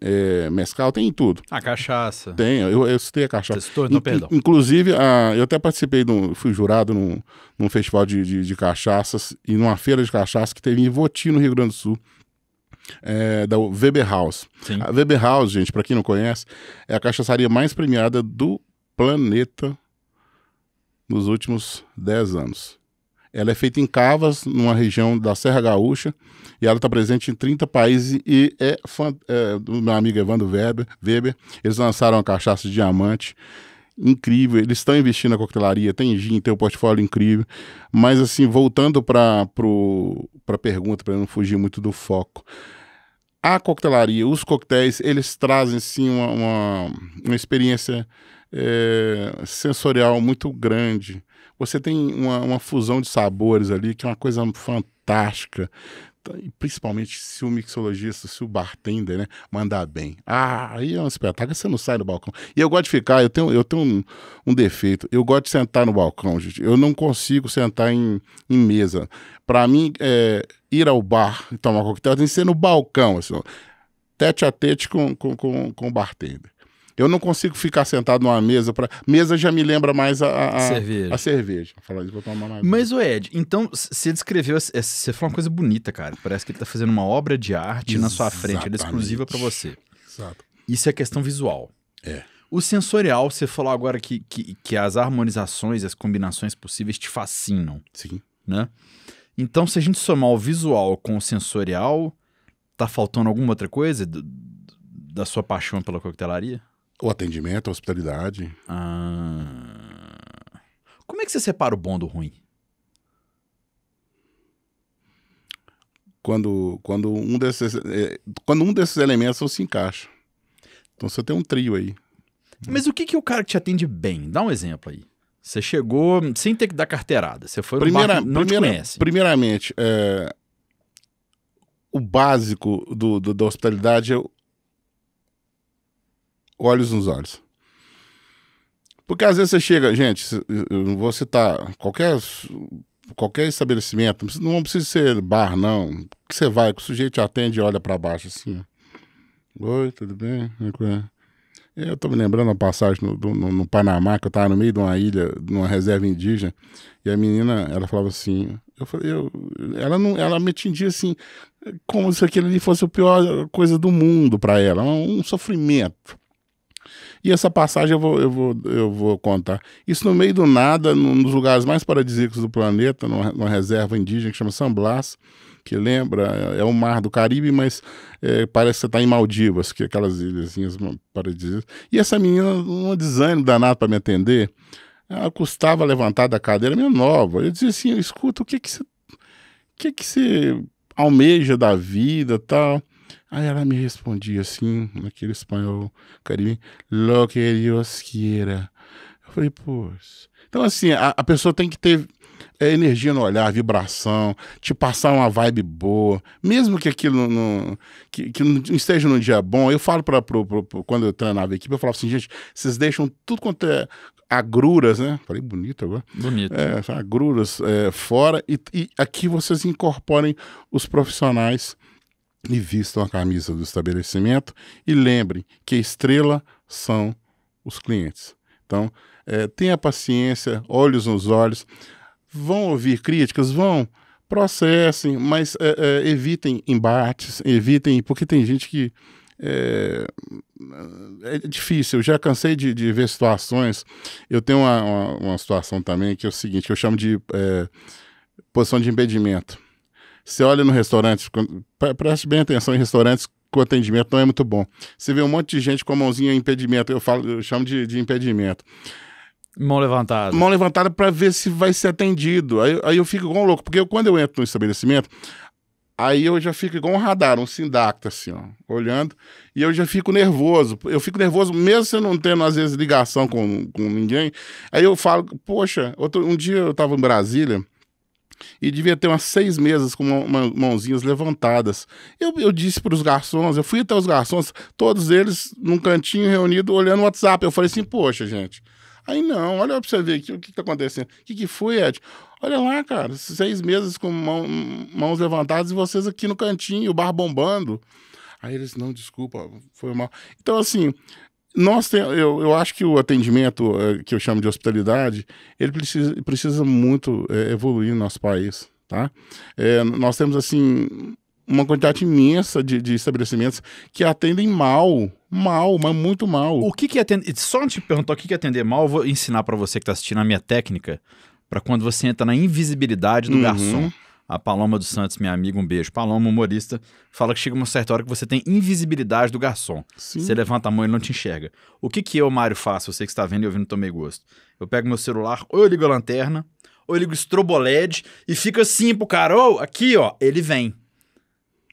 Speaker 1: é, mescal, tem tudo.
Speaker 2: A cachaça.
Speaker 1: Tem, eu, eu citei a cachaça. Você citou, não, perdão. Inclusive, a, eu até participei, no, fui jurado num, num festival de, de, de, cachaças e numa feira de cachaça que teve em Voti, no Rio Grande do Sul. É, da Weber House. Sim. A Weber House, gente, para quem não conhece, é a cachaçaria mais premiada do planeta nos últimos 10 anos. Ela é feita em cavas, numa região da Serra Gaúcha, e ela está presente em 30 países. E é, fã, é, do meu amigo Evandro Weber, Weber, eles lançaram a cachaça de diamante incrível. Eles estão investindo na coquetelaria, tem gin, tem um portfólio incrível. Mas, assim, voltando para a pergunta, para não fugir muito do foco. A coquetelaria, os coquetéis, eles trazem, sim, uma, uma, uma experiência é, sensorial muito grande. Você tem uma, uma, fusão de sabores ali, que é uma coisa fantástica. Tá, e principalmente se o mixologista, se o bartender, né, mandar bem. Ah, aí é um espetáculo, você não sai do balcão. E eu gosto de ficar, eu tenho, eu tenho um, um defeito, eu gosto de sentar no balcão, gente. Eu não consigo sentar em, em mesa. Para mim, é, ir ao bar e tomar coquetel tem que ser no balcão, assim, tete a tete com, com, com, com o bartender. Eu não consigo ficar sentado numa mesa para mesa já me lembra mais a, a cerveja. A cerveja. Falar isso, vou tomar mais.
Speaker 2: Mas o Ed, então você descreveu, você falou uma coisa bonita, cara. Parece que ele tá fazendo uma obra de arte Exatamente. na sua frente, ela é exclusiva para você. Exato. Isso é questão visual. É. O sensorial, você falou agora que, que, que as harmonizações, as combinações possíveis te fascinam. Sim. Né? Então, se a gente somar o visual com o sensorial, tá faltando alguma outra coisa do, da sua paixão pela coquetelaria? O atendimento, a hospitalidade. Ah. Como é que você separa o bom do ruim?
Speaker 1: Quando, quando, um, desses, é, quando um desses elementos se encaixa. Então você tem um trio aí. Mas o que, que o cara que te atende bem? Dá um exemplo aí.
Speaker 2: Você chegou sem ter que dar carteirada. Você foi Primeira, no bar, não primeira, conhece.
Speaker 1: Primeiramente, é, o básico do, do, da hospitalidade é olhos nos olhos. Porque às vezes você chega, gente, eu não vou citar qualquer, qualquer estabelecimento, não precisa ser bar, não. Que você vai, que o sujeito atende e olha para baixo assim. Oi, tudo bem? Eu tô me lembrando uma passagem no, no, no, Panamá, que eu tava no meio de uma ilha, numa reserva indígena, e a menina, ela falava assim, eu falei, eu, ela, não, ela me atendia assim, como se aquilo ali fosse a pior coisa do mundo para ela, um, um sofrimento. E essa passagem eu vou, eu vou, eu vou contar. Isso no meio do nada, num dos lugares mais paradisíacos do planeta, numa, numa reserva indígena que chama San Blas, que lembra, é o é mar do Caribe, mas é, parece que você está em Maldivas, que é aquelas ilhazinhas paradisíacas. E essa menina, um desânimo danado para me atender, ela custava levantar da cadeira, minha nova. Eu dizia assim: escuta, o que que você, o que que você almeja da vida tal? Aí ela me respondia assim, naquele espanhol caribe, lo que Dios quiera. Eu falei, poxa. Então, assim, a, a pessoa tem que ter é energia no olhar, vibração, te passar uma vibe boa, mesmo que aquilo não, que, que não esteja num dia bom. Eu falo para quando eu treinava a equipe, eu falava assim, gente, vocês deixam tudo quanto é agruras, né? Falei bonito agora. Bonito. É, agruras é, fora e, e aqui vocês incorporem os profissionais e vistam a camisa do estabelecimento e lembrem que a estrela são os clientes. Então, é, tenha paciência, olhos nos olhos, vão ouvir críticas, vão, processem, mas é, é, evitem embates, evitem, porque tem gente que é, é, difícil. Eu já cansei de, de ver situações. Eu tenho uma, uma, uma, situação também que é o seguinte: eu chamo de é, posição de impedimento. Você olha no restaurante, preste bem atenção em restaurantes que o atendimento não é muito bom. Você vê um monte de gente com a mãozinha em impedimento, eu, falo, eu chamo de, de impedimento. Mão levantada. Mão levantada para ver se vai ser atendido. Aí, aí eu fico igual um louco, porque eu, quando eu entro no estabelecimento, aí eu já fico igual um radar, um sindacta, assim, ó, olhando, e eu já fico nervoso. Eu fico nervoso mesmo se eu não tendo, às vezes, ligação com, com ninguém. Aí eu falo, poxa, outro, um dia eu estava em Brasília, e devia ter umas seis mesas com mãozinhas levantadas. Eu, eu disse para os garçons, eu fui até os garçons, todos eles num cantinho reunido olhando o WhatsApp. Eu falei assim, poxa, gente. Aí não, olha para você ver aqui, o que está acontecendo. O que, que foi, Ed? Olha lá, cara, seis mesas com mão, mãos levantadas e vocês aqui no cantinho, o bar bombando. Aí eles, não, desculpa, foi mal. Então, assim, nós tem, eu, eu acho que o atendimento eh, que eu chamo de hospitalidade, ele precisa, precisa muito é, evoluir no nosso país, tá? É, nós temos, assim, uma quantidade imensa de, de, estabelecimentos que atendem mal, mal, mas muito mal. O que que atende... Só te perguntar o que que é atender mal, eu vou ensinar para você que está
Speaker 2: assistindo a minha técnica para quando você entra na invisibilidade do uhum. garçom. A Paloma dos Santos, minha amiga, um beijo. Paloma, humorista, fala que chega uma certa hora que você tem invisibilidade do garçom. Sim. Você levanta a mão e ele não te enxerga. O que, que eu, Mário, faço? Você que está vendo e ouvindo Tomei Gosto. Eu pego meu celular, ou eu ligo a lanterna, ou eu ligo o estroboled e fica assim pro cara, oh, aqui, ó, ele vem.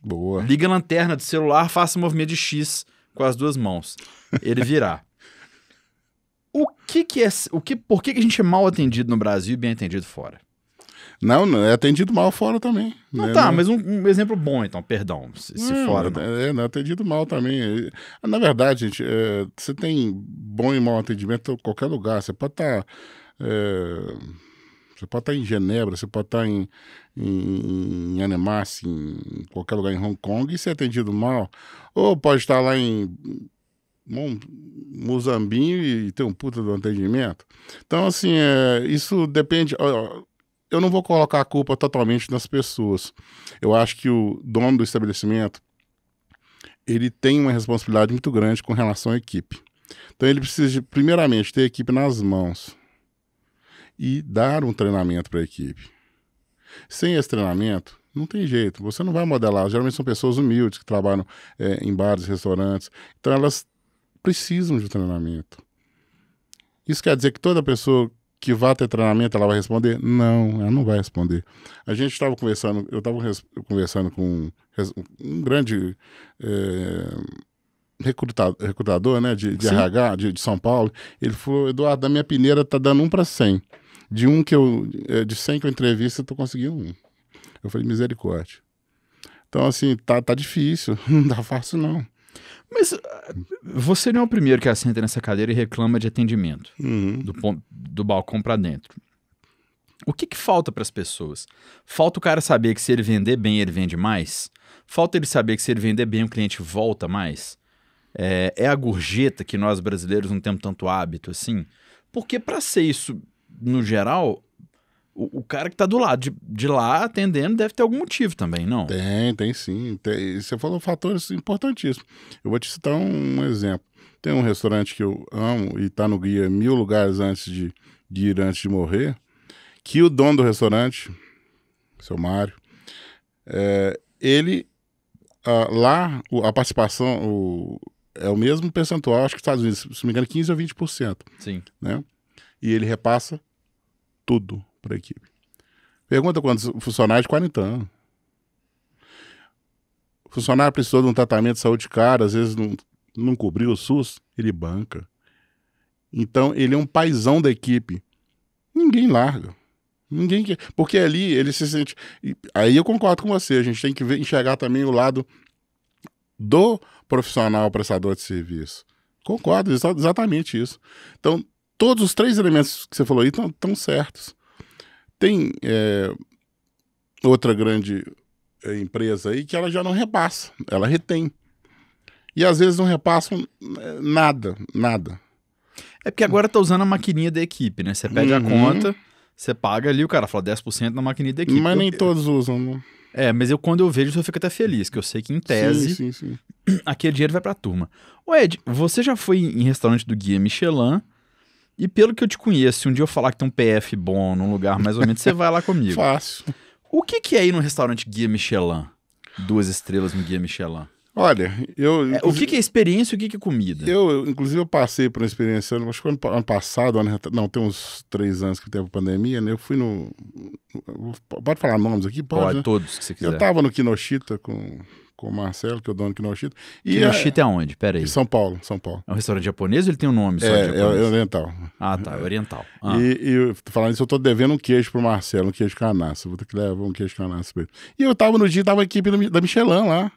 Speaker 2: Boa. Liga a lanterna do celular, faça um movimento de X com as duas mãos. Ele virá. o que que é... O que, por que, que a gente é mal atendido no Brasil e bem atendido fora? Não, não, é atendido mal fora também. Não, né? tá, é- mas um,
Speaker 1: um, exemplo bom, então, perdão, se, se não, fora. Né, não. É, não, atendido mal também. Na verdade, gente, é, você tem bom e mau atendimento em qualquer lugar. Você pode estar. Tá, é, você pode estar tá em Genebra, você pode estar tá em, em, em em qualquer lugar em Hong Kong e ser atendido mal. Ou pode estar lá em bom, Muzambinho e ter um puta do atendimento. Então, assim, é, isso depende. Ó, eu não vou colocar a culpa totalmente nas pessoas. Eu acho que o dono do estabelecimento ele tem uma responsabilidade muito grande com relação à equipe. Então ele precisa, primeiramente, ter a equipe nas mãos e dar um treinamento para a equipe. Sem esse treinamento, não tem jeito. Você não vai modelar. Geralmente são pessoas humildes que trabalham é, em bares, restaurantes. Então elas precisam de um treinamento. Isso quer dizer que toda pessoa que vá ter treinamento, ela vai responder? Não, ela não vai responder. A gente estava conversando, eu estava conversando com um grande é, eh, recrutador, recrutador né, de, de RH de, de, São Paulo. Ele falou, Eduardo, da minha peneira está dando um para 100. De um que eu, eh, de 100 que eu entrevisto, eu tô conseguindo um. Eu falei, misericórdia. Então, assim, tá, tá difícil, não dá fácil não.
Speaker 2: Mas ah, você não é o primeiro que assenta nessa cadeira e reclama de atendimento uhum. do, do balcão para dentro. O que, que falta para as pessoas? Falta o cara saber que se ele vender bem, ele vende mais? Falta ele saber que se ele vender bem, o cliente volta mais? É, é a gorjeta que nós brasileiros não temos tanto hábito assim? Porque para ser isso no geral, o, o, cara que tá do lado de, de lá atendendo deve ter algum motivo
Speaker 1: também, não? Tem, tem sim. Tem, você falou fatores importantíssimos. Eu vou te citar um, um exemplo. Tem um restaurante que eu amo e tá no guia Mil Lugares Antes de, de Ir Antes de Morrer, que o dono do restaurante, seu Mário, é, ele ah, lá o, a participação o, é o mesmo percentual, acho que Estados Unidos, se não me engano, 15 ou 20%. Sim. Né? E ele repassa tudo para a equipe. Pergunta quantos funcionários, 40 anos. O funcionário precisou de um tratamento de saúde caro, às vezes não, não cobriu o SUS, ele banca. Então, ele é um paizão da equipe. Ninguém larga. Ninguém quer. Porque ali ele se sente. Aí eu concordo com você, a gente tem que ver, enxergar também o lado do profissional prestador de serviço. Concordo, exatamente isso. Então, todos os três elementos que você falou aí estão certos. Tem é, outra grande é, empresa aí que ela já não repassa, ela retém. E às vezes não repassam é, nada, nada. É porque agora tá usando a maquininha da equipe, né? Você pede uhum. a conta,
Speaker 2: você paga ali, o cara fala 10% na maquininha da equipe. Mas nem eu...
Speaker 1: todos usam, né?
Speaker 2: É, mas eu quando eu vejo, eu fico até feliz, que eu sei que em tese, sim, sim, sim. aquele dinheiro vai pra turma. O Ed, você já foi em restaurante do Guia Michelin e pelo que eu te conheço, se um dia eu falar que tem um PF bom num lugar mais ou menos, você vai lá comigo. Fácil. O que, que é ir num restaurante Guia Michelin? Duas estrelas no Guia Michelin.
Speaker 1: Olha, eu. É, o que, que, é experiência e o que, que, é comida? Eu, inclusive, eu passei por uma experiência, acho que ano, ano passado, ano, não, tem uns três anos que teve a pandemia, né? Eu fui no. Pode falar nomes aqui? Pode, pode né? todos que você quiser. Eu tava no Kinoshita com com o Marcelo, que é o dono do Kinoshita. E Kinoshita é, é onde? Pera aí. Em São Paulo, São Paulo. É um restaurante japonês ou ele tem um nome só é, é oriental. Ah, tá, é oriental. Ah. E, e, falando isso, eu tô devendo um queijo pro Marcelo, um queijo canaço Vou ter que levar um queijo canaço pra ele. E eu tava no dia, tava a equipe da Michelin lá.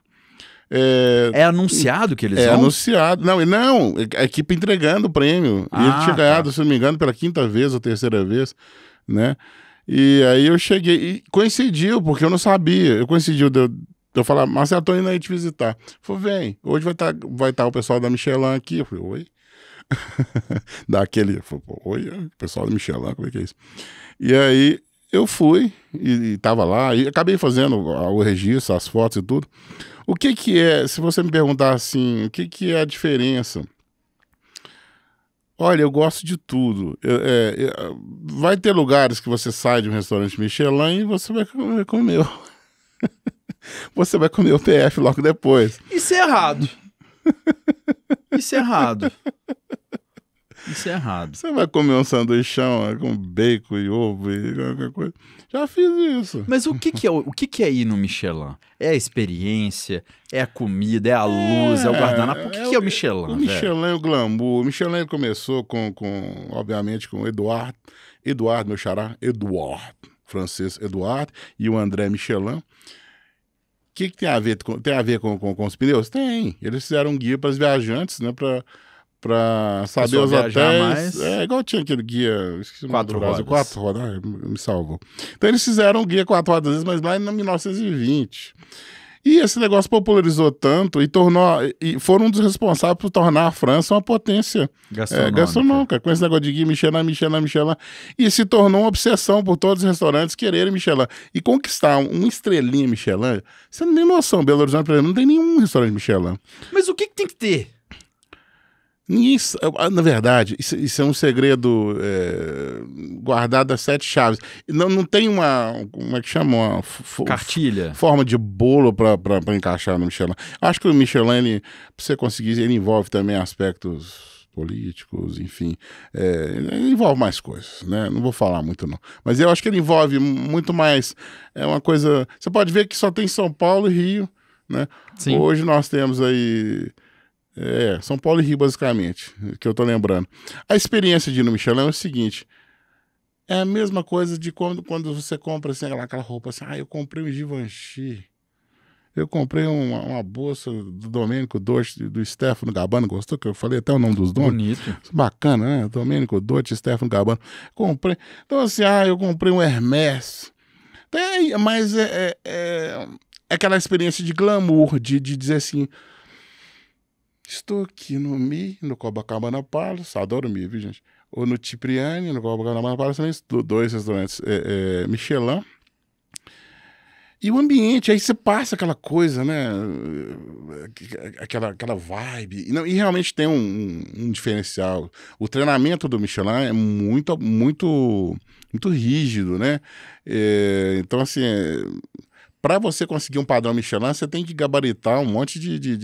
Speaker 1: É, é, anunciado que eles é vão? É anunciado. Não, não, a equipe entregando o prêmio. Ah, e ele ah, tinha ganhado, tá. se não me engano, pela quinta vez ou terceira vez, né? E aí eu cheguei, e coincidiu, porque eu não sabia. Eu coincidiu de eu então, eu falava, ah, Marcelo, tô indo aí te visitar. Falei, vem, hoje vai estar tá, vai tá o pessoal da Michelin aqui. Eu falei, oi? Daquele, falei, oi, pessoal da Michelin, como é que é isso? E aí eu fui e, e tava lá, e acabei fazendo o registro, as fotos e tudo. O que que é, se você me perguntar assim, o que que é a diferença? Olha, eu gosto de tudo. Eu, é, eu, vai ter lugares que você sai de um restaurante Michelin e você vai comer. você vai comer o PF logo depois. Isso é errado. Isso é errado. Isso é errado. Você vai comer um sanduichão com bacon e ovo e qualquer coisa.
Speaker 2: Já fiz isso. Mas o que, que é o que, que é ir no Michelin? É a experiência, é a comida, é a luz, é, o é, guardanapo. O que é, que é o Michelin?
Speaker 1: O Michelin é o glamour. O Michelin começou com, com obviamente, com o Eduardo. Eduardo, meu xará, Eduardo. Francês Eduardo e o André Michelin que, que tem a ver, tem a ver com, com, com os pneus? Tem. Eles fizeram um guia para os viajantes, né? Pra, para saber os hotéis. Mais. É igual tinha aquele guia. Quatro rodas. Quatro rodas, me salvou. Então eles fizeram um guia quatro rodas, mas lá em 1920. E esse negócio popularizou tanto e tornou e foram um dos responsáveis por tornar a França uma potência é, gastronômica, é, com esse negócio de Michelin, Michelin, Michelin. E se tornou uma obsessão por todos os restaurantes quererem Michelin. E conquistar uma estrelinha Michelin, você não tem noção, Belo Horizonte, por exemplo, não tem nenhum restaurante Michelin.
Speaker 2: Mas o que, que tem que ter?
Speaker 1: Ninguém, ah, na verdade, isso, isso é um segredo é, guardado a sete chaves. Não, não tem uma, como é que chama? Uma Cartilha. Forma de bolo para encaixar no Michelin. Acho que o Michelin, para você conseguir, ele envolve também aspectos políticos, enfim, é, envolve mais coisas, né? Não vou falar muito não, mas eu acho que ele envolve muito mais é uma coisa. Você pode ver que só tem São Paulo e Rio, né? Sim. Hoje nós temos aí é, São Paulo e Rio, basicamente, que eu tô lembrando. A experiência de ir no Michelin é o seguinte: é a mesma coisa de quando, quando você compra assim, aquela, aquela roupa assim, ah, eu comprei um Givenchy. Eu comprei uma, uma bolsa do Domênico Dotti, do Stefano Gabano, gostou? Que eu falei até o nome dos donos. Bonito. Bacana, né? Domênico Dotti, Stefano Gabano. Comprei. Então, assim, ah, eu comprei um Hermès. Tem, mas é, é, é, é aquela experiência de glamour, de, de dizer assim, Estou aqui no Mi, no Copacabana Palace, adoro Mi, viu, gente? Ou no Cipriani, no Copacabana Palace, também dois restaurantes é, é, Michelin. E o ambiente, aí você passa aquela coisa, né? Aquela, aquela vibe. E, não, e realmente tem um, um, diferencial. O treinamento do Michelin é muito, muito, muito rígido, né? É, então, assim, é, para você conseguir um padrão Michelin, você tem que gabaritar um monte de, de,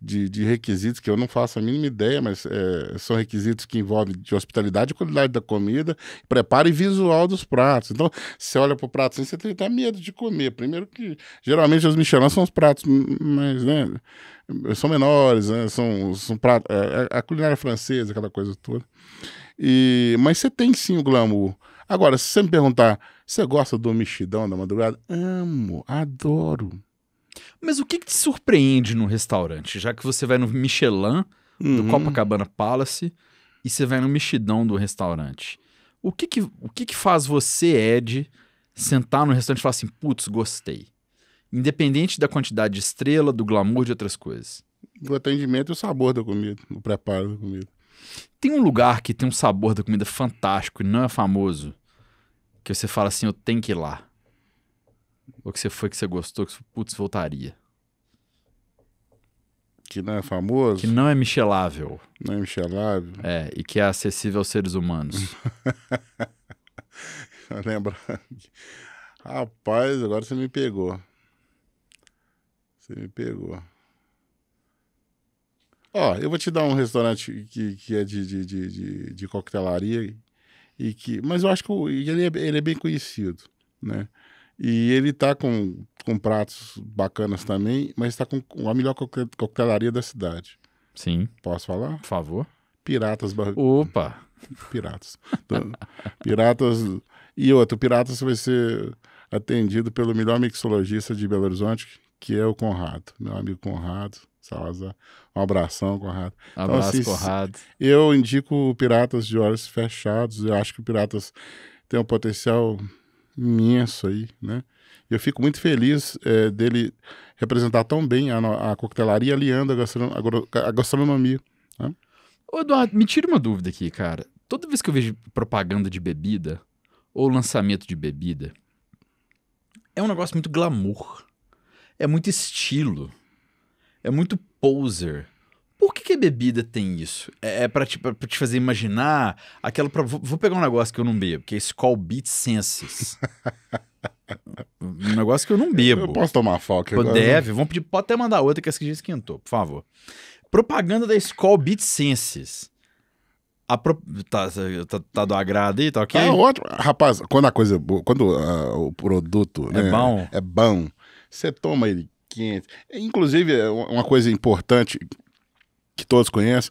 Speaker 1: de, de requisitos que eu não faço a mínima ideia, mas é, são requisitos que envolvem de hospitalidade, qualidade da comida, preparo e visual dos pratos. Então, você olha para o prato assim, você tem até medo de comer. Primeiro que, geralmente, os Michelin são os pratos mais, né, são menores, né, são, são pratos, a, é, é, a culinária francesa, aquela coisa toda. E, mas você tem sim o glamour. Agora, se você me perguntar você gosta do mexidão da madrugada? Amo, adoro.
Speaker 2: Mas o que, que te surpreende no restaurante? Já que você vai no Michelin do uhum. Copacabana Palace e você vai no mexidão do restaurante. O que que, o que que faz você, Ed, sentar no restaurante e falar assim, putz, gostei? Independente da quantidade de estrela, do glamour, de outras coisas. O atendimento e o sabor da comida, o preparo da comida. Tem um lugar que tem um sabor da comida fantástico e não é famoso que você fala assim, eu tenho que ir lá? Ou que você foi que você gostou, que você, putz, voltaria? Que não é famoso? Que não é michelável. Não é michelável? É, e que é acessível aos seres humanos.
Speaker 1: Lembra? Rapaz, agora você me pegou. Você me pegou. Ó, eu vou te dar um restaurante que, que é de, de, de, de, de coquetelaria e que, mas eu acho que ele é, ele é bem conhecido, né? E ele está com, com pratos bacanas também, mas está com a melhor coquetelaria da cidade. Sim. Posso falar? Por favor. Piratas. Opa! Piratas. Piratas. E outro, Piratas vai ser atendido pelo melhor mixologista de Belo Horizonte, que é o Conrado, meu amigo Conrado Salazar. Um abração, Conrado. Um então, abraço, então, assim, Conrado. Eu indico Piratas de Olhos Fechados. Eu acho que o Piratas tem um potencial imenso aí, né? Eu fico muito feliz é, dele representar tão bem a, a coquetelaria aliando a, a gastronomia. Né?
Speaker 2: Ô Eduardo, me tira uma dúvida aqui, cara. Toda vez que eu vejo propaganda de bebida ou lançamento de bebida, é um negócio muito glamour é muito estilo, é muito poser. Por que, que a bebida tem isso? É, é para te, te fazer imaginar aquela. Pra, vou, vou, pegar um negócio que eu não bebo, que é Skull Beat Senses. um negócio que eu não bebo. Eu posso tomar foco agora. Né? Deve, vamos pedir, pode até mandar outra que essa que já esquentou, por favor. Propaganda da Skull Beat Senses. A pro... Tá, tá, tá, tá, do agrado aí, tá ok? ah, ótimo.
Speaker 1: Rapaz, quando a coisa é boa, quando uh, o produto é, né, bom. é bom, você toma ele quente. Inclusive, é uma coisa importante que todos conhecem,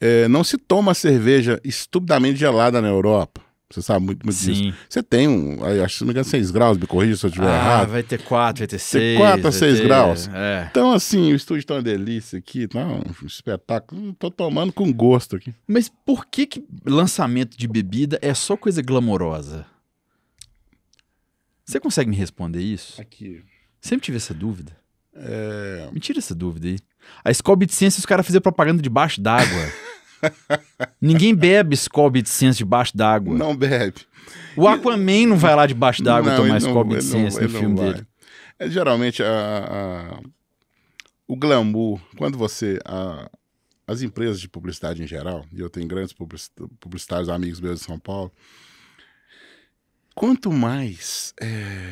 Speaker 1: é, não se toma cerveja estupidamente gelada na Europa. Você sabe muito, muito Sim. disso. Você tem um, acho que não me engano, 6 graus, me corrija se eu estiver ah, errado. vai ter 4, vai ter 6. 4 a 6 graus. É. Então, assim, o estúdio está uma delícia aqui, tá um espetáculo. Hum, tô
Speaker 2: tomando com gosto aqui. Mas por que, que lançamento de bebida é só coisa glamourosa? Você consegue me responder isso? Aqui. Sempre tive essa dúvida. É... Me tira essa dúvida aí. A de Bitsense os caras fizeram propaganda debaixo d'água. Ninguém bebe de Bitsense debaixo d'água. Não bebe.
Speaker 1: O Aquaman não vai lá
Speaker 2: debaixo d'água tomar não, de Bitsense no filme dele.
Speaker 1: É, geralmente a, a, o glamour, quando você... A, as empresas de publicidade em geral, e eu tenho grandes publicitários, amigos meus de São Paulo, quanto mais é,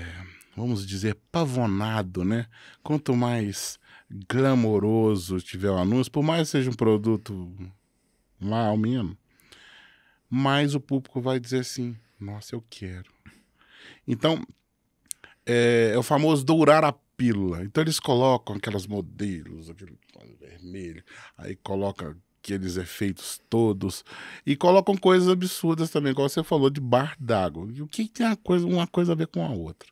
Speaker 1: vamos dizer, pavonado, né? Quanto mais glamouroso tiver o anúncio, por mais que seja um produto lá ao menos, mais o público vai dizer assim: nossa, eu quero. Então, é, é o famoso dourar a pílula. Então, eles colocam aquelas modelos, aquele vermelho, aí coloca aqueles efeitos todos e colocam coisas absurdas também, igual você falou de bar d'água. E o que tem uma coisa, uma coisa a ver com a outra?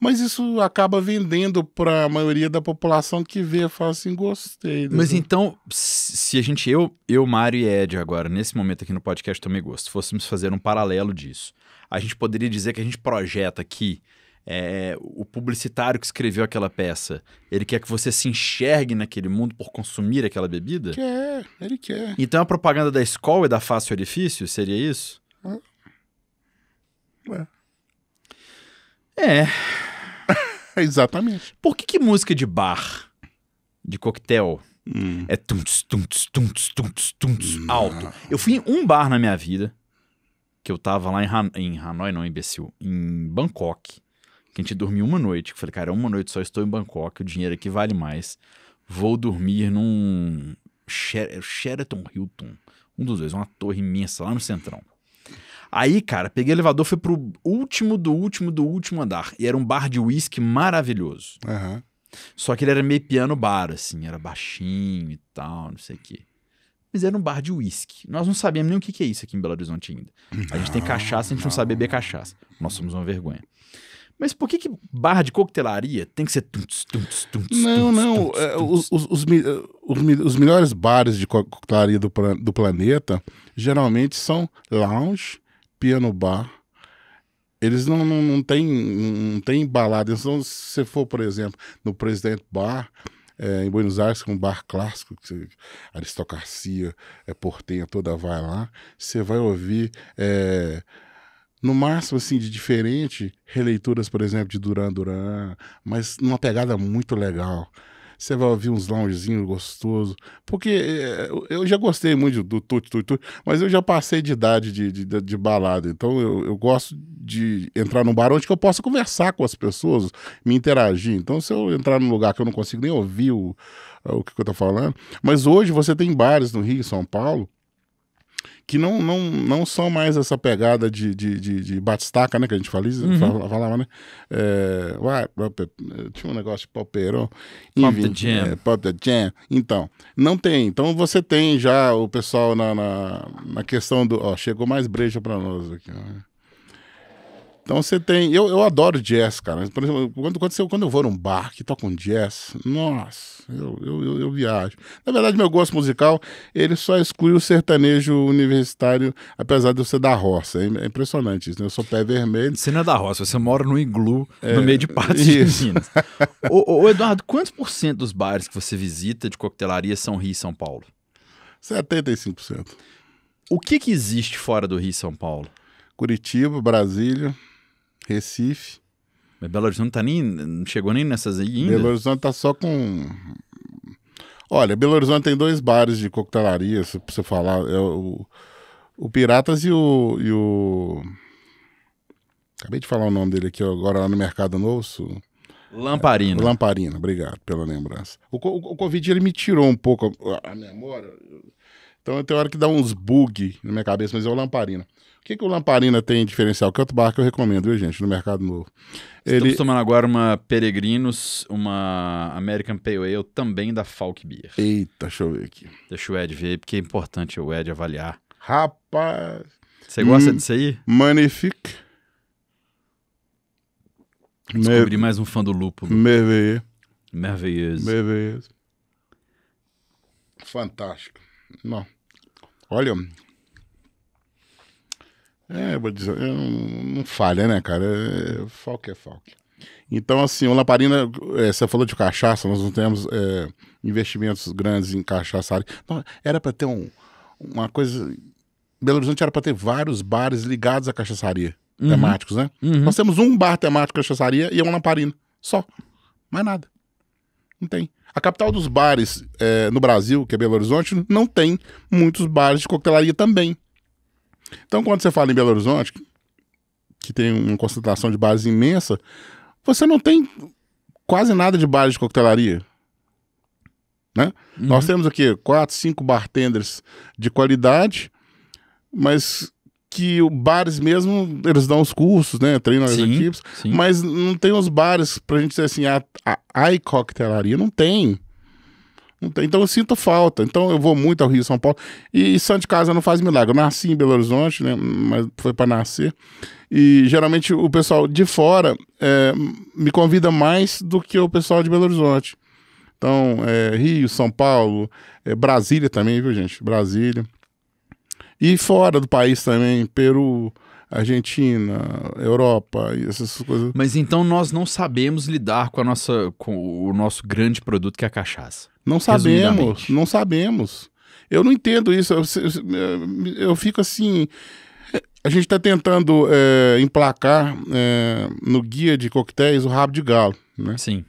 Speaker 1: Mas isso acaba vendendo para a maioria da população que vê e fala assim: gostei. Né? Mas então,
Speaker 2: se a gente, eu, eu, Mário e Ed, agora, nesse momento aqui no podcast Tomei Gosto, fôssemos fazer um paralelo disso, a gente poderia dizer que a gente projeta aqui. É, o publicitário que escreveu aquela peça, ele quer que você se enxergue naquele mundo por consumir aquela bebida?
Speaker 1: Quer, ele quer.
Speaker 2: Então a propaganda da escola e da fácil orifício seria isso? Ué. É. Exatamente. Por que, que música de bar, de coquetel, hum. é tuntos, tuntos, tuntos, tuntos, tuntos, hum. alto? Eu fui em um bar na minha vida, que eu tava lá em, Han em Hanoi, não, imbecil, em Bangkok, que a gente dormiu uma noite. Eu falei, cara, é uma noite só estou em Bangkok, o dinheiro aqui vale mais. Vou dormir num Sher Sheraton Hilton, um dos dois, uma torre imensa lá no centrão. Aí, cara, peguei o elevador, fui pro último do último do último andar. E era um bar de uísque maravilhoso. Uhum. Só que ele era meio piano bar, assim, era baixinho e tal, não sei o quê. Mas era um bar de uísque. Nós não sabíamos nem o que, que é isso aqui em Belo Horizonte ainda. A gente não, tem cachaça, a gente não. não sabe beber cachaça. Nós somos uma vergonha. Mas por que, que barra de coquetelaria tem que ser tuntos,
Speaker 1: tuntos, tuntos? Não, não. É, os, os, os, eh, os, melhores bares de coquetelaria do, do planeta geralmente são lounge piano bar. Eles não, não, não têm não tem balada. Então, se você for, por exemplo, no Presidente Bar, é, em Buenos Aires, que é um bar clássico, que aristocracia, é, portenha toda vai lá, você vai ouvir, é, no máximo, assim, de diferente, releituras, por exemplo, de Duran Duran, mas numa pegada muito legal você vai ouvir uns loungezinhos gostoso. Porque eh, eu já gostei muito do tut, tut, tut, mas eu já passei de idade de, de, de balada. Então eu, eu, gosto de entrar num bar onde eu possa conversar com as pessoas, me interagir. Então se eu entrar num lugar que eu não consigo nem ouvir o, o que, que eu tô falando. Mas hoje você tem bares no Rio e São Paulo que não, não, não são mais essa pegada de, de, de, de batistaca, né? Que a gente fala, uhum. falava, né? É, uai, é, tinha um negócio de palpeirão. Pop the Jam. É, pop the Jam. Então, não tem. Então você tem já o pessoal na, na, na questão do... Ó, chegou mais breja pra nós aqui, Ó. Então você tem. Eu, eu adoro jazz, cara. Por exemplo, quando, quando, eu, quando eu vou num bar que toca um jazz, nossa, eu, eu, eu, viajo. Na verdade, meu gosto musical, ele só exclui o sertanejo universitário, apesar de eu ser da roça. É, é impressionante isso, né? Eu sou pé vermelho. Você não é da roça, você mora num iglu é, no meio de patos de Minas. ô,
Speaker 2: ô, Eduardo, quantos por cento dos bares que você visita de coquetelaria são Rio e São Paulo? 75%. O que, que existe fora do Rio e São Paulo? Curitiba,
Speaker 1: Brasília. Recife. Mas Belo Horizonte tá nem, não chegou nem nessas aí ainda? Belo Horizonte tá só com... Olha, Belo Horizonte tem dois bares de coquetelaria, se você falar. É o, o Piratas e o, e o... Acabei de falar o nome dele aqui agora lá no Mercado Novo. Lamparina. Lamparina, obrigado pela lembrança. O, o, o, Covid ele me tirou um pouco a, a memória. Então tem hora que dá uns bug na minha cabeça, mas é o Lamparina que, que o Lamparina tem diferencial? Que outro bar que eu recomendo, viu, gente, no Mercado Novo. Estamos tomando agora uma Peregrinos,
Speaker 2: uma American Pale Ale, também da Falk Beer. Eita, deixa eu ver aqui. Deixa o Ed ver, porque é importante o Ed avaliar.
Speaker 1: Rapaz...
Speaker 2: Você gosta hum, disso
Speaker 1: aí? Magnifique. Descobri Mer... mais um fã do lúpulo. Merveilleux. Merveilleux. Fantástico. Não. Olha, é, eu vou dizer, eu não, não, falha, né, cara? É, falque é, é Então, assim, o Lamparina, é, você falou de cachaça, nós não temos é, investimentos grandes em cachaça. Então, era para ter um, uma coisa. Belo Horizonte era para ter vários bares ligados à cachaçaria, uhum. temáticos, né? Uhum. Nós temos um bar temático cachaçaria e é uma lamparina. Só. Mais nada. Não tem. A capital dos bares é, no Brasil, que é Belo Horizonte, não tem muitos bares de coquetelaria também. Então, quando você fala em Belo Horizonte, que tem uma concentração de bares imensa, você não tem quase nada de bares de coquetelaria. Né? Uhum. Nós temos aqui quatro, cinco bartenders de qualidade, mas que o bares mesmo, eles dão os cursos, né? Treinam as equipes, sim. mas não tem os bares para a gente dizer assim, a, a, a coquetelaria não tem. Então eu sinto falta. Então eu vou muito ao Rio São Paulo. E, e Santo de Casa não faz milagre. Eu nasci em Belo Horizonte, né? Mas foi para nascer. E geralmente o pessoal de fora é, me convida mais do que o pessoal de Belo Horizonte. Então, é, Rio, São Paulo, é, Brasília também, viu, gente? Brasília. E fora do país também, Peru, Argentina, Europa e essas coisas.
Speaker 2: Mas então nós não sabemos lidar com, a nossa, com
Speaker 1: o nosso grande produto que é a cachaça. Não sabemos, não sabemos. Eu não entendo isso. Eu, eu, eh, eu fico assim. A gente está tentando é, emplacar é, no guia de coquetéis o rabo de galo, né? Sim.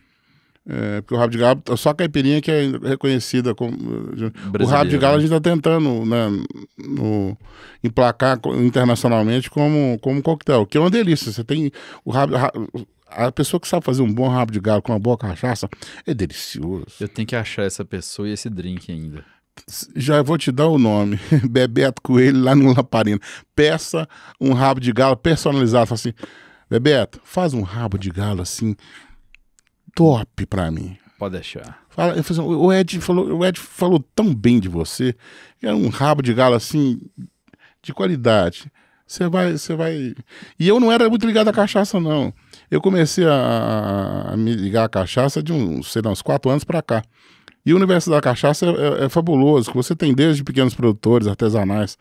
Speaker 1: É, porque o rabo de galo, só a caipirinha que é reconhecida como. O rabo de galo a né? gente está tentando né, no, emplacar internacionalmente como, como coquetel, que é uma delícia. Você tem. O rabo, a pessoa que sabe fazer um bom rabo de galo com uma boa cachaça é delicioso.
Speaker 2: Eu tenho que achar essa pessoa e esse drink ainda.
Speaker 1: Já vou te dar o nome. Bebeto Coelho lá no Laparina. Peça um rabo de galo personalizado. Fala assim, Bebeto, faz um rabo de galo assim, top pra mim. Pode deixar. Fala, eu assim, o, Ed falou, o Ed falou tão bem de você. Era é um rabo de galo assim, de qualidade. Você vai, você vai. E eu não era muito ligado à cachaça, não. Eu comecei a, a me ligar à cachaça de uns, sei lá, uns quatro anos para cá. E o universo da cachaça é, é, é fabuloso, que você tem desde pequenos produtores artesanais.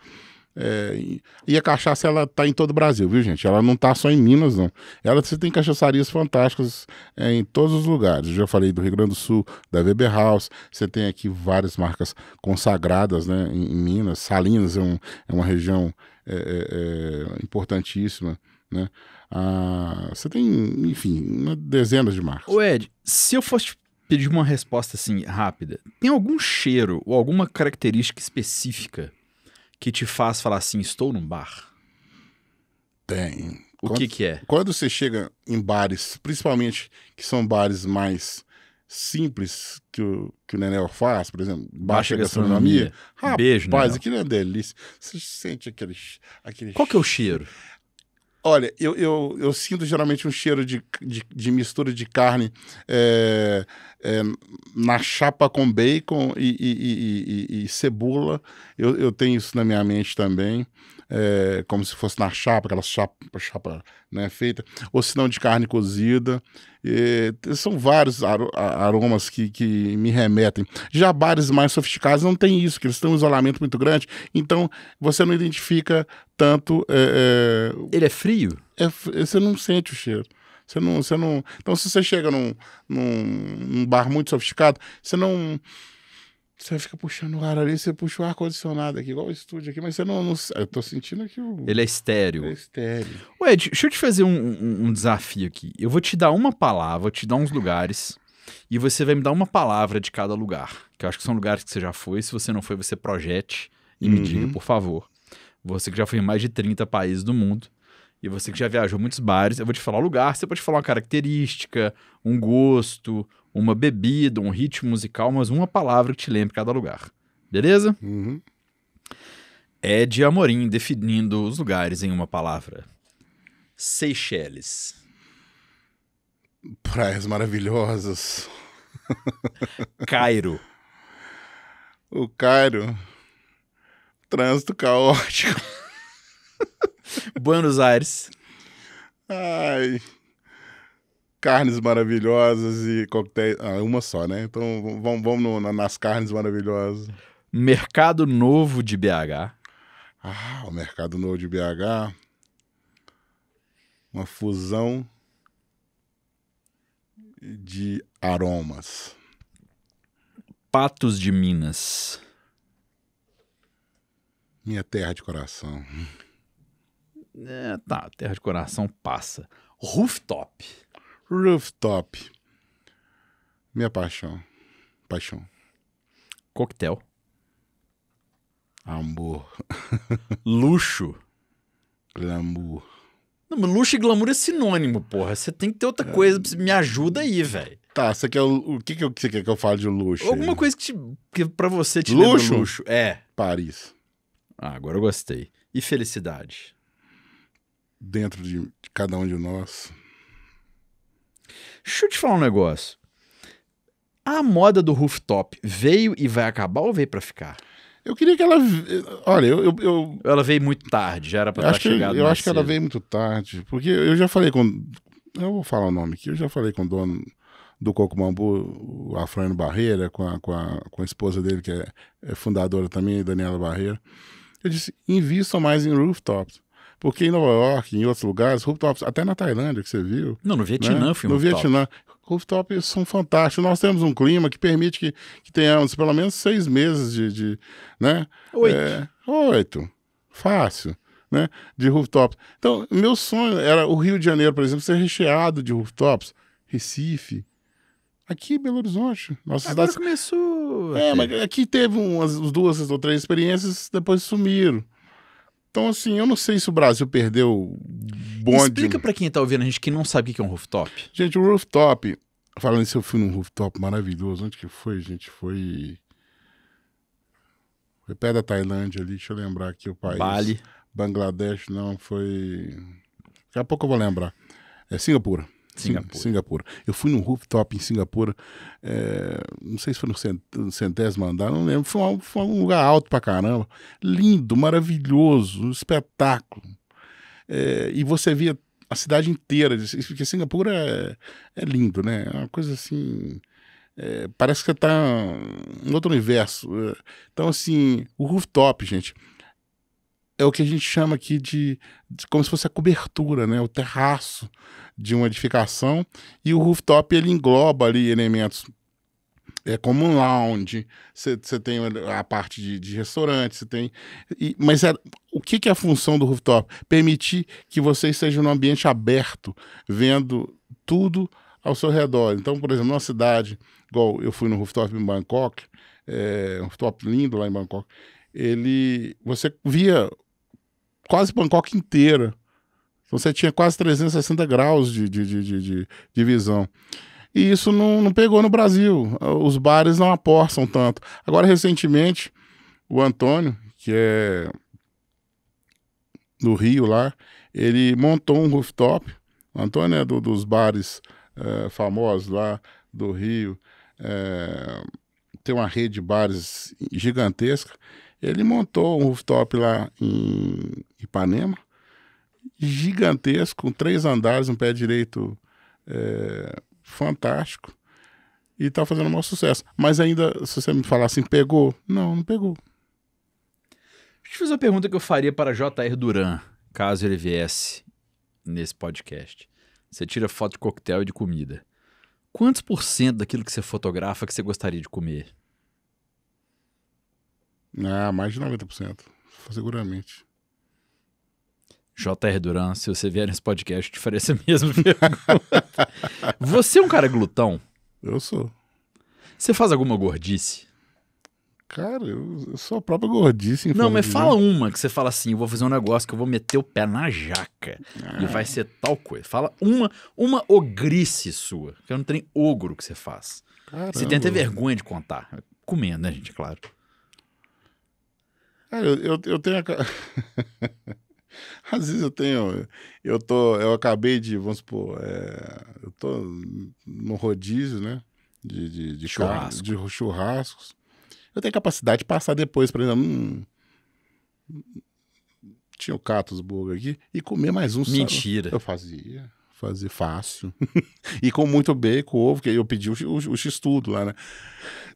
Speaker 1: É, e a cachaça, ela tá em todo o Brasil, viu, gente? Ela não tá só em Minas, não. Ela você tem cachaçarias fantásticas é, em todos os lugares. Eu já falei do Rio Grande do Sul, da Weber House. Você tem aqui várias marcas consagradas, né, em, em Minas. Salinas é, um, é uma região é, é, é, importantíssima. Né? Ah, você tem, enfim, dezenas de marcas.
Speaker 2: O Ed, se eu fosse pedir uma resposta assim rápida, tem algum cheiro ou alguma característica
Speaker 1: específica que te faz falar assim, estou num bar? Tem. O quando, que, que é? Quando você chega em bares, principalmente que são bares mais simples que o, que o Nenel faz, por exemplo, baixa, baixa gastronomia. gastronomia. Beijo, Rapaz, Nenel. aquilo é uma delícia. Você sente aquele, aquele. Qual que é o cheiro? Olha, eu, eu, eu sinto geralmente um cheiro de, de, de mistura de carne é, é, na chapa com bacon e, e, e, e cebola. Eu, eu tenho isso na minha mente também é, como se fosse na chapa, aquela chapa, chapa né, feita, ou se não de carne cozida. É, são vários aromas que, que me remetem. Já bares mais sofisticados não tem isso, que eles têm um isolamento muito grande, então você não identifica tanto. É, é Ele é frio? É, você não sente o cheiro. Você não, você não. Então, se você chega num, num, num bar muito sofisticado, você não você fica puxando o ar ali, você puxa o ar-condicionado aqui, igual o estúdio aqui, mas você não, não. eu tô sentindo que o. Ele
Speaker 2: é estéreo. Ele é estéreo. Ué, deixa eu te fazer um, um, um desafio aqui. Eu vou te dar uma palavra, vou te dar uns lugares, e você vai me dar uma palavra de cada lugar. Que eu acho que são lugares que você já foi. Se você não foi, você projete e me uhum. diga, por favor. Você que já foi em mais de 30 países do mundo. E você que já viajou muitos bares, eu vou te falar o lugar, você pode falar uma característica, um gosto, uma bebida, um ritmo musical, mas uma palavra que te lembre cada lugar. Beleza? Uhum. É de Amorim definindo os lugares em uma palavra. Seychelles.
Speaker 1: Praias maravilhosas. Cairo. O Cairo. Trânsito caótico. Buenos Aires. Ai carnes maravilhosas e coquetéis. Ah, uma só, né? Então vamos, vamos no, nas carnes maravilhosas. Mercado Novo de BH. Ah, o Mercado Novo de BH. Uma fusão de aromas. Patos de Minas. Minha terra de coração.
Speaker 2: É, tá, terra de coração passa. Rooftop. Rooftop.
Speaker 1: Minha paixão. Paixão. Coquetel. Amor. Luxo. Glamour. Não,
Speaker 2: mas luxo e glamour é sinônimo, porra. Você tem que ter outra é... coisa. Me ajuda aí, velho. Tá, você quer o, o que, que você quer que eu fale de luxo? Alguma aí? coisa que, te, que pra você te luxo? luxo. É. Paris. Ah, agora eu gostei. E felicidade? Dentro de cada um de nós. Deixa eu te falar um negócio. A moda do rooftop veio e vai acabar ou veio para ficar?
Speaker 1: Eu queria que ela. Olha, eu. eu, eu...
Speaker 2: Ela veio muito tarde, já era pra estar tá chegado. Eu acho que ela veio muito tarde,
Speaker 1: porque eu já falei com. Eu vou falar o nome aqui, eu já falei com o dono do coco o Afrânio Barreira, com a, com, a, com a esposa dele, que é, é fundadora também, Daniela Barreira. Eu disse: invistam mais em rooftops. Porque em Nova York, em outros lugares, rooftops, até na Tailândia que você viu. Não, no né? Vietnã né? foi No rooftop. Vietnã. Rooftops são fantásticos. Nós temos um clima que permite que, que tenhamos pelo menos seis meses de. de né? Oito. É, oito. Fácil. Né, de rooftops. Então, meu sonho era o Rio de Janeiro, por exemplo, ser recheado de rooftops. Recife, Aqui Belo Horizonte. Nossa Agora cidade... começou. É, mas aqui teve umas duas ou três experiências, depois sumiram. Então, assim, eu não sei se o Brasil perdeu bonde. Explica para quem tá ouvindo a gente que não sabe o que é um rooftop. Gente, o rooftop, falando isso, eu fui num rooftop maravilhoso. Onde que foi, gente? Foi. Foi perto da Tailândia ali, deixa eu lembrar aqui o país. Bali. Bangladesh, não, foi. Daqui a pouco eu vou lembrar. É Singapura. Singapura. Singapura. Eu fui num rooftop em Singapura, é, não sei se foi no centésimo andar, não lembro. Foi um, foi um lugar alto pra caramba. Lindo, maravilhoso, um espetáculo. É, e você via a cidade inteira, porque Singapura é, é lindo, né? É uma coisa assim. É, parece que você tá em outro universo. É, então, assim, o rooftop, gente, é o que a gente chama aqui de, de como se fosse a cobertura, né? O terraço de uma edificação e o rooftop ele engloba ali elementos é como um lounge, você tem a parte de, de restaurante, você tem. E, mas é, o que, que, é a função do rooftop? Permitir que você esteja num ambiente aberto, vendo tudo ao seu redor. Então, por exemplo, numa cidade, igual eu fui no rooftop em Bangkok, é, um rooftop lindo lá em Bangkok, ele. Você via quase Bangkok inteira então você tinha quase 360 graus de, de, de, de, de visão. E isso não, não pegou no Brasil. Os bares não aportam tanto. Agora, recentemente, o Antônio, que é do Rio lá, ele montou um rooftop. O Antônio é do, dos bares é, famosos lá do Rio. É, tem uma rede de bares gigantesca. Ele montou um rooftop lá em Ipanema gigantesco, com três andares, um pé direito é, fantástico. E tá fazendo um maior sucesso. Mas ainda, se você me falar assim, pegou? Não, não pegou.
Speaker 2: Deixa eu fazer uma pergunta que eu faria para J.R. Duran, caso ele viesse nesse podcast. Você tira foto de coquetel e de comida. Quantos por cento daquilo que você fotografa que você gostaria de comer?
Speaker 1: Ah, mais de 90%, seguramente.
Speaker 2: J.R. Duran, se você vier nesse podcast, te farei essa mesma pergunta. você é um cara glutão? Eu sou. Você faz alguma gordice? Cara, eu, eu sou a própria gordice. Não, mas fala uma que você fala assim, eu vou fazer um negócio que eu vou meter o pé na jaca ah. e vai ser tal coisa. Fala uma, uma ogrice sua, que eu não tenho ogro que você faz.
Speaker 1: Caramba. Você tem até vergonha de contar. Comendo, né, gente, claro.
Speaker 2: Cara, eu, eu, eu tenho a...
Speaker 1: Às vezes eu tenho. Eu tô. Eu acabei de, vamos supor, é, eu tô no rodízio, né? De, de, de Churrasco. de churrascos. Eu tenho capacidade de passar depois, por exemplo. Hum, tinha o Catos Burger aqui e comer mais um sabe? Mentira. Eu fazia. Fazia fácil. e com muito bacon, ovo, que eu pedi o, o, o x-tudo lá, né?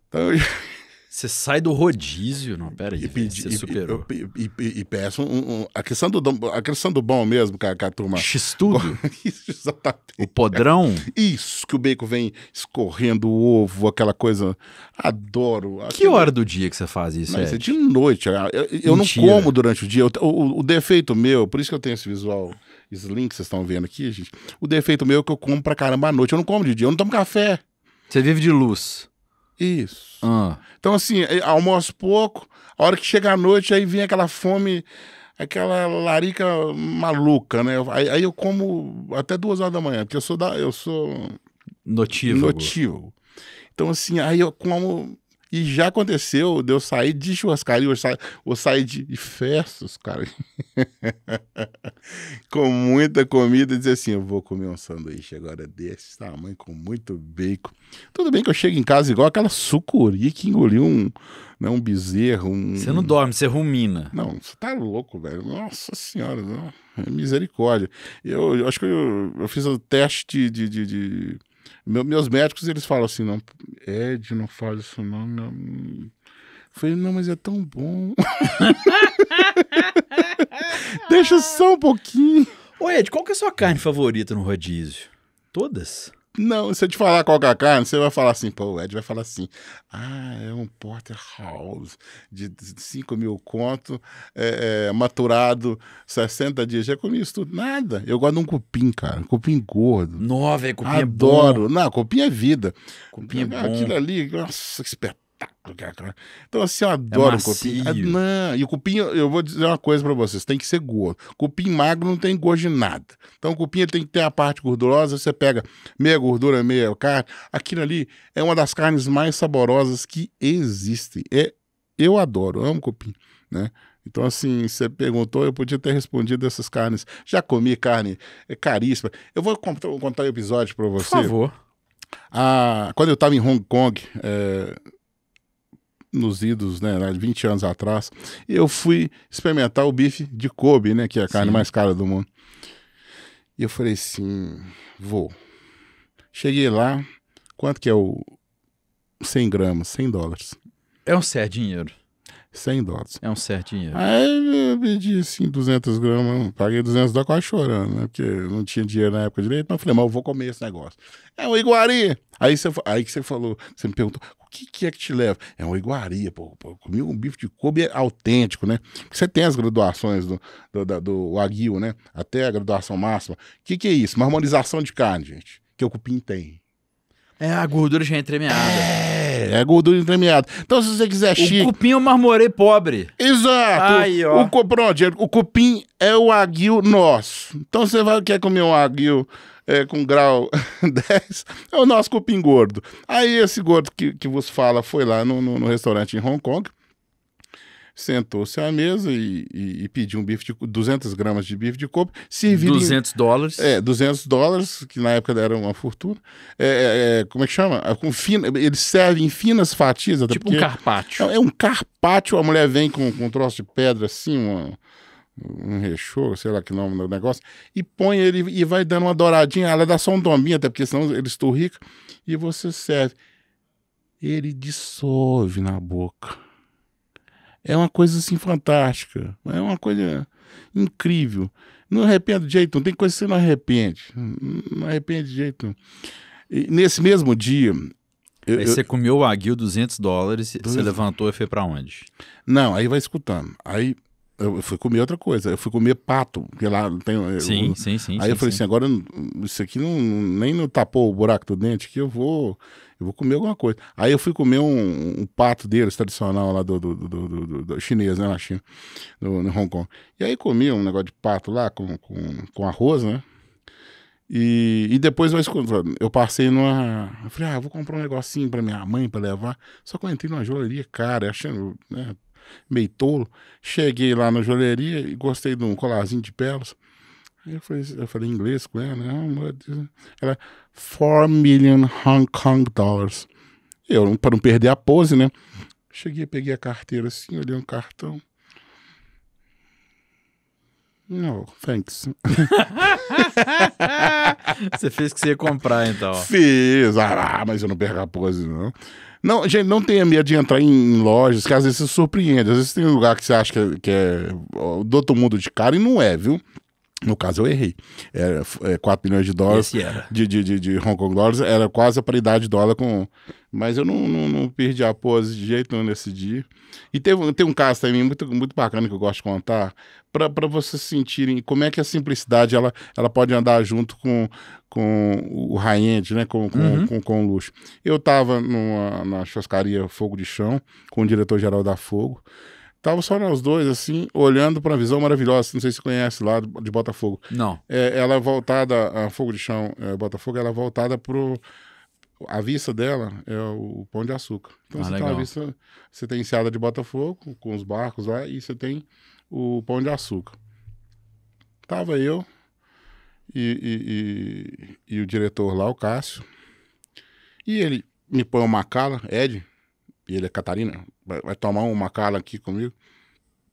Speaker 1: Então, eu... Você sai do rodízio, não, pera aí, e, pedi, você superou. E, e, e, e peço um, um, a, questão do, a questão do bom mesmo, com a, com a turma... X-tudo? Isso, exatamente. O podrão? Isso, que o bacon vem escorrendo o ovo, aquela coisa... Adoro. Que aquela... É hora do dia que você faz isso, não, é de noite. Eu, eu não como durante o dia. O, o, o, defeito meu, por isso que eu tenho esse visual slim que vocês estão vendo aqui, gente. O defeito meu é que eu como pra caramba à noite. Eu não como de dia, eu não tomo café. Você vive de luz. Isso. Ah. Então, assim, é, almoço pouco, a hora que chega a noite, aí vem aquela fome, aquela larica maluca, né? Aí, aí eu como até duas horas da manhã, porque eu sou da. Eu sou. Notívago. Notívago. Então, assim, aí eu como e já aconteceu de eu sair de churrascaria, eu sair, de festas, cara. com muita comida, dizer assim: eu vou comer um sanduíche agora desse tamanho, com muito bacon. Tudo bem que eu chego em casa igual aquela sucuri que engoliu um, né, um bezerro. Um... Você não dorme, você rumina. Não, você tá louco, velho. Nossa senhora, não. misericórdia. Eu, eu acho que eu, eu, fiz o teste de, de, de meu, meus médicos, eles falam assim, não, Ed, não faz isso não, não. Eu falei, não, mas é tão bom. Deixa só um pouquinho. Ô Ed, qual que é a sua carne favorita no rodízio? Todas? Não, se eu te falar qual é a carne, você vai falar assim, pô, o Ed vai falar assim, ah, é um porterhouse de 5 mil conto, é, é, maturado 60 dias, já comi isso tudo, nada. Eu gosto de um cupim, cara, um cupim gordo. Nova, cupim é Adoro. é bom. Adoro, não, cupim é vida. Cupim é bom. Aquilo ali, nossa, que espetáculo então, assim, eu é adoro é cupim. não, e o cupim, eu vou dizer uma coisa para vocês: tem que ser gordo. Cupim magro não tem gosto de nada. Então, o cupim tem que ter a parte gordurosa. Você pega meia gordura, meia carne. Aquilo ali é uma das carnes mais saborosas que existem. É, eu adoro, eu amo cupim, né? Então, assim, você perguntou, eu podia ter respondido essas carnes. Já comi carne é caríssima. Eu vou contar, um episódio para você. Por favor. Ah, quando eu estava em Hong Kong, é, nos idos, né, 20 anos atrás, eu fui experimentar o bife de Kobe, né, que é a carne Sim. mais cara do mundo. E eu falei assim, vou. Cheguei lá, quanto que é o 100 gramas? 100 dólares.
Speaker 2: É um certo dinheiro. 100 dólares. É um certo dinheiro.
Speaker 1: Aí eu pedi assim, 200 gramas, paguei 200 dólares quase chorando, né? Porque não tinha dinheiro na época direito, mas eu falei, mas eu vou comer esse negócio. É um iguaria. Aí, você, aí que você falou, você me perguntou, que, que é que te leva? É uma iguaria, pô. pô comigo um bife de Kobe é autêntico, né? você tem as graduações do, do, do, do aguil, né? Até a graduação máxima. O que, que é isso? Uma harmonização de carne, gente. Que o cupim tem.
Speaker 2: É, a gordura já é entremeada. É,
Speaker 1: é a gordura entremeada. Então, se você quiser chique... O cupim é um marmorei pobre. Exato. Aí, ó. O, pronto, o cupim é o aguil nosso. Então, você vai, quer comer um aguil é, com grau 10 é o nosso cupim gordo. Aí esse gordo que, que vos fala foi lá no, no, no restaurante em Hong Kong, sentou-se à mesa e, e, e, pediu um bife de 200 gramas de bife de copo. Servido 200 em, dólares? É, 200 dólares, que na época era uma fortuna. É, é, é como é que chama? É, com fina, eles servem em finas fatias. tipo um carpaccio. É, é, um carpaccio, a mulher vem com, com um troço de pedra assim, uma um rechô, sei lá que nome do negócio, e põe ele e vai dando uma douradinha, ela dá só um dominho, até porque senão eles rico e você serve. Ele dissolve na boca. É uma coisa assim fantástica, é uma coisa incrível. Não arrependo de jeito, não tem coisa que você não arrepende. Não arrepende de jeito. Nenhum. E nesse mesmo dia, eu, aí você eu...
Speaker 2: comeu o aguil 200 dólares, você levantou e foi para onde?
Speaker 1: Não, aí vai escutando. Aí eu fui comer outra coisa. Eu fui comer pato, que lá tem. Sim, eu, sim, sim. Aí sim, eu falei assim: agora isso aqui não, nem não tapou o buraco do dente, que eu vou, eu vou comer alguma coisa. Aí eu fui comer um, um pato deles, tradicional lá do, do, do, do, do chinês, né, na China, no, no, Hong Kong. E aí comi um negócio de pato lá com, com, com arroz, né? E, e depois eu, eu passei numa. Eu falei, ah, eu vou comprar um negocinho pra minha mãe pra levar. Só que eu entrei numa joalheria cara, achando. Né, meio tolo. Cheguei lá na joalheria e gostei de um colarzinho de pelos. Eu falei, eu falei inglês com ela, né? Ah, né? Ela, 4 million Hong Kong dollars. Eu, para não perder a pose, né? Cheguei, peguei a carteira assim, olhei um cartão. Não, thanks. você fez
Speaker 2: o que você ia comprar, então. Fiz,
Speaker 1: ah, mas eu não perco a pose, não. Não, gente, não tenha medo de entrar em lojas, que às vezes você surpreende. Às vezes tem um lugar que você acha que é, que é do outro mundo de cara e não é, viu? No caso, eu errei. Era, é, é, 4 milhões de dólares de, de, de, de, Hong Kong dólares era quase a paridade de dólar com. Mas eu não, não, não perdi a pose de jeito nenhum nesse dia. E teve, tem um caso também muito, muito bacana que eu gosto de contar, para vocês sentirem como é que a simplicidade ela, ela pode andar junto com, com o high-end, né? com, com, uhum. com, com, o luxo. Eu estava na chascaria Fogo de Chão, com o diretor-geral da Fogo. Tava só nós dois, assim, olhando para a visão maravilhosa. Não sei se você conhece lá de Botafogo. Não. É, ela voltada a Fogo de Chão, é, Botafogo, ela voltada pro. A vista dela é o Pão de Açúcar. Então ah, você legal. tem a vista. Você tem Enseada de Botafogo, com os barcos lá, e você tem o Pão de Açúcar. Tava eu e, e, e, e o diretor lá, o Cássio. E ele me põe uma cala, Ed, e ele é Catarina, vai, vai tomar uma cala aqui comigo.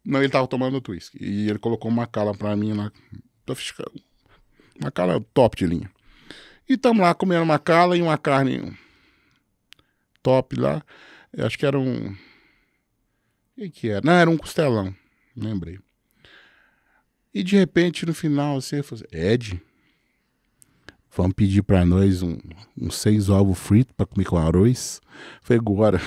Speaker 1: Não, ele tava tomando outro uísque. E ele colocou uma cala pra mim lá. Uma cala top de linha. E estamos lá comendo uma cala e uma carne top lá. Eu acho que era um. O que era? Não, era um costelão. Lembrei. E de repente, no final, você falou assim, Ed? Vamos pedir para nós um, um seis ovos fritos para comer com arroz. Foi agora.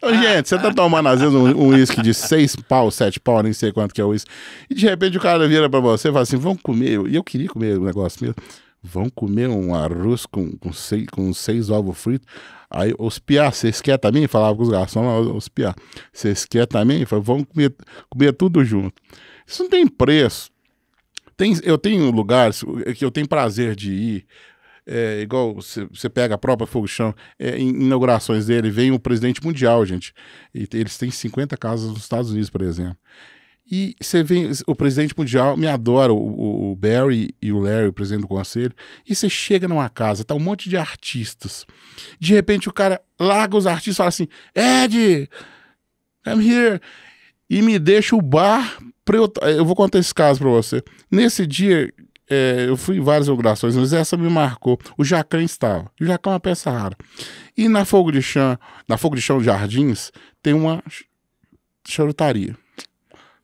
Speaker 1: então, gente, você tá tomando às vezes um uísque um de seis pau, sete pau, nem sei quanto que é o uísque. E de repente o cara vira para você e fala assim: vamos comer. E eu queria comer o negócio mesmo. Vão comer um arroz com, com, seis, com seis ovos fritos. Aí os piá, vocês querem também? Falava com os garçons, os piá, vocês querem também? Falei, vamos comer, comer tudo junto. Isso não tem preço. Tem, eu tenho lugares é que eu tenho prazer de ir. É, igual você pega a própria Fogo Chão, é, em inaugurações dele, vem o presidente mundial, gente. E eles têm 50 casas nos Estados Unidos, por exemplo. E você vem, o presidente mundial me adora, o, o, Barry e o Larry, o presidente do conselho. E você chega numa casa, tá um monte de artistas. De repente o cara larga os artistas e fala assim: Ed, I'm here e me deixa o bar. Pra eu, eh, eu vou contar esse caso para você. Nesse dia, é, eu fui em várias inaugurações, mas essa me marcou. O Jacan estava. O Jacan é uma peça rara. E na Fogo de Chão, na Fogo de Chão Jardins, tem uma charutaria.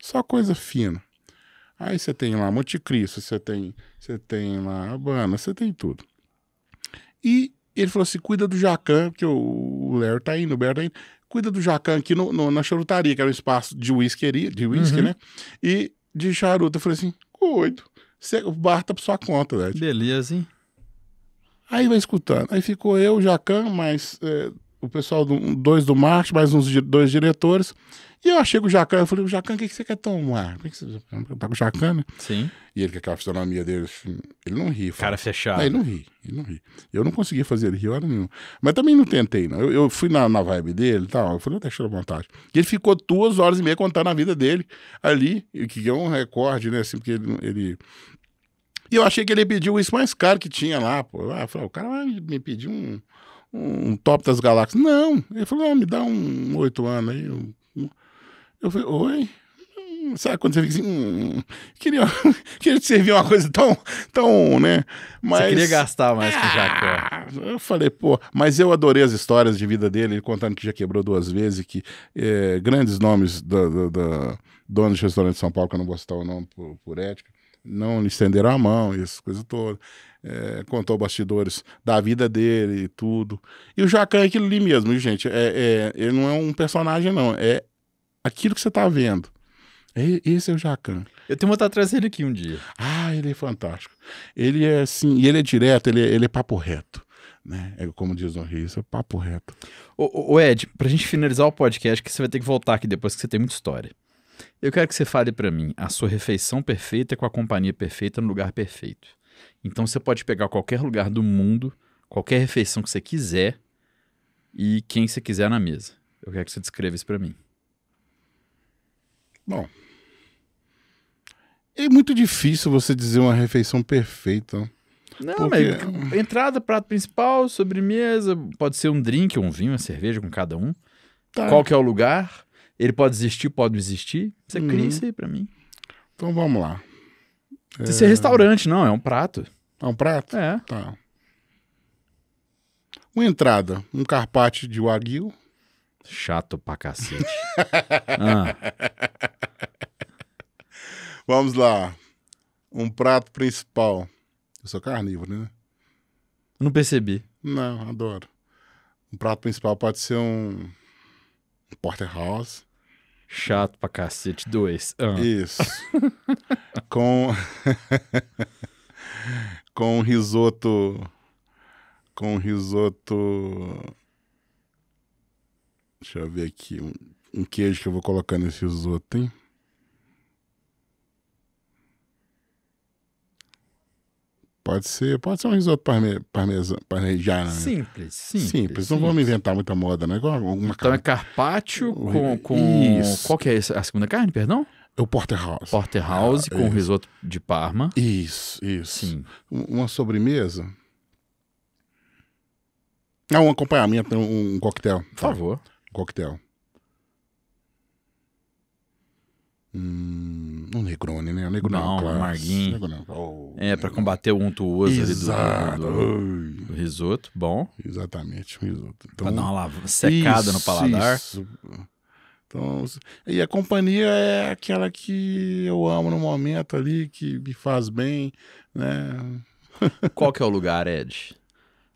Speaker 1: Só coisa fina. Aí você tem lá Monte Cristo, você tem, você tem lá Habana, você tem tudo. E ele falou assim: cuida do Jacan, porque o Léo tá indo, o Bear tá indo. Cuida do Jacan aqui no, no, na charutaria, que era um espaço de whisky, de whisky, uhum. né? E de charuto. Eu falei assim: cuido. Você, o bar tá pra sua conta, velho
Speaker 2: Beleza, hein?
Speaker 1: Aí vai escutando. Aí ficou eu, o Jacan, mas é, eh, o pessoal, do, dois do marketing, mais uns dois diretores. E eu achei com o Jacan, eu falei, Jacan, o que, que você quer tomar? Por que você com o Jacan, né? Sim. E ele com aquela fisionomia dele, assim, ele não ri. Cara fechado. Não, ele não ri, ele não ri. Eu não conseguia fazer ele rir hora nenhuma. Mas também não tentei, não. Eu, eu fui na, na vibe dele e tal, eu falei, deixa eu vontade. E ele ficou duas horas e meia contando a vida dele ali, que é um recorde, né, assim, porque ele, ele e eu achei que ele pediu isso mais caro que tinha lá, pô. eu ah, falei, o cara me pediu um, um top das galáxias. Não. Ele falou, oh, me dá um oito anos aí. Eu, eu falei, oi? Sabe quando você fica assim, hum, queria, queria te servir uma coisa tão, tão, né? Mas... Você queria
Speaker 2: gastar mais com o ah,
Speaker 1: Jacó. Eu falei, pô, mas eu adorei as histórias de vida dele, contando que já quebrou duas vezes, que é, grandes nomes da, da, da dono de restaurante de São Paulo, que eu não vou citar o nome por, por ética, não lhe estenderam a mão e essas coisas todas é, contou bastidores da vida dele e tudo. E o Jacan é aquilo ali mesmo, gente. É, é, ele não é um personagem, não. É aquilo que você tá vendo. Esse é o Jacan. Eu tenho vontade de trazer ele aqui um dia. Ah, ele é fantástico. Ele é assim, ele é direto, ele é, ele é papo reto. Né? É como diz o
Speaker 2: Rio, isso é papo reto. o Ed Ed, pra gente finalizar o podcast, que você vai ter que voltar aqui depois que você tem muita história. Eu quero que você fale para mim a sua refeição perfeita com a companhia perfeita no lugar perfeito. Então você pode pegar qualquer lugar do mundo, qualquer refeição que você quiser e quem você quiser na mesa. Eu quero que você descreva isso para mim.
Speaker 1: Bom, é muito difícil você dizer uma refeição perfeita. Né? Não, porque...
Speaker 2: mas entrada, prato principal, sobremesa, pode ser um drink, um vinho, uma cerveja com cada um. Tá. Qual que é o lugar? Ele pode existir, pode não existir. Você uhum. cria isso aí pra mim. Então vamos lá. É... Se ser restaurante,
Speaker 1: não, é um prato. É um prato? É. Tá. Uma entrada, um carpaccio de wagyu. Chato pra cacete. ah. Vamos lá. Um prato principal. Eu sou carnívoro, né? Não percebi. Não, adoro. Um prato principal pode ser um, um porterhouse. Chato pra cacete, dois. Ah. Isso. com. com risoto. Com risoto. Deixa eu ver aqui. Um queijo que eu vou colocar nesse risoto, hein? Pode ser, pode ser um risoto parme, parmesão, Simples, simples. Simples, não vamos inventar muita moda, né? Igual então é carne. é carpaccio com, com... Isso. Qual que
Speaker 2: é a segunda carne, perdão? É o porterhouse. Porterhouse ah, com isso. risoto de parma. Isso,
Speaker 1: isso. Sim. Uma sobremesa. Ah, um acompanhamento, um, um coquetel. Por tá. favor. Um coquetel. Hum, um Negroni, né? É um Negroni não, um Marguinho. oh,
Speaker 2: é, para combater o untuoso Exato. ali do, do, do, risoto. Bom. Exatamente,
Speaker 1: um risoto. Então, pra dar uma secada isso, no paladar. Isso. Então, e a companhia é aquela que eu amo no momento ali, que me faz bem, né? Qual que é o lugar, Ed?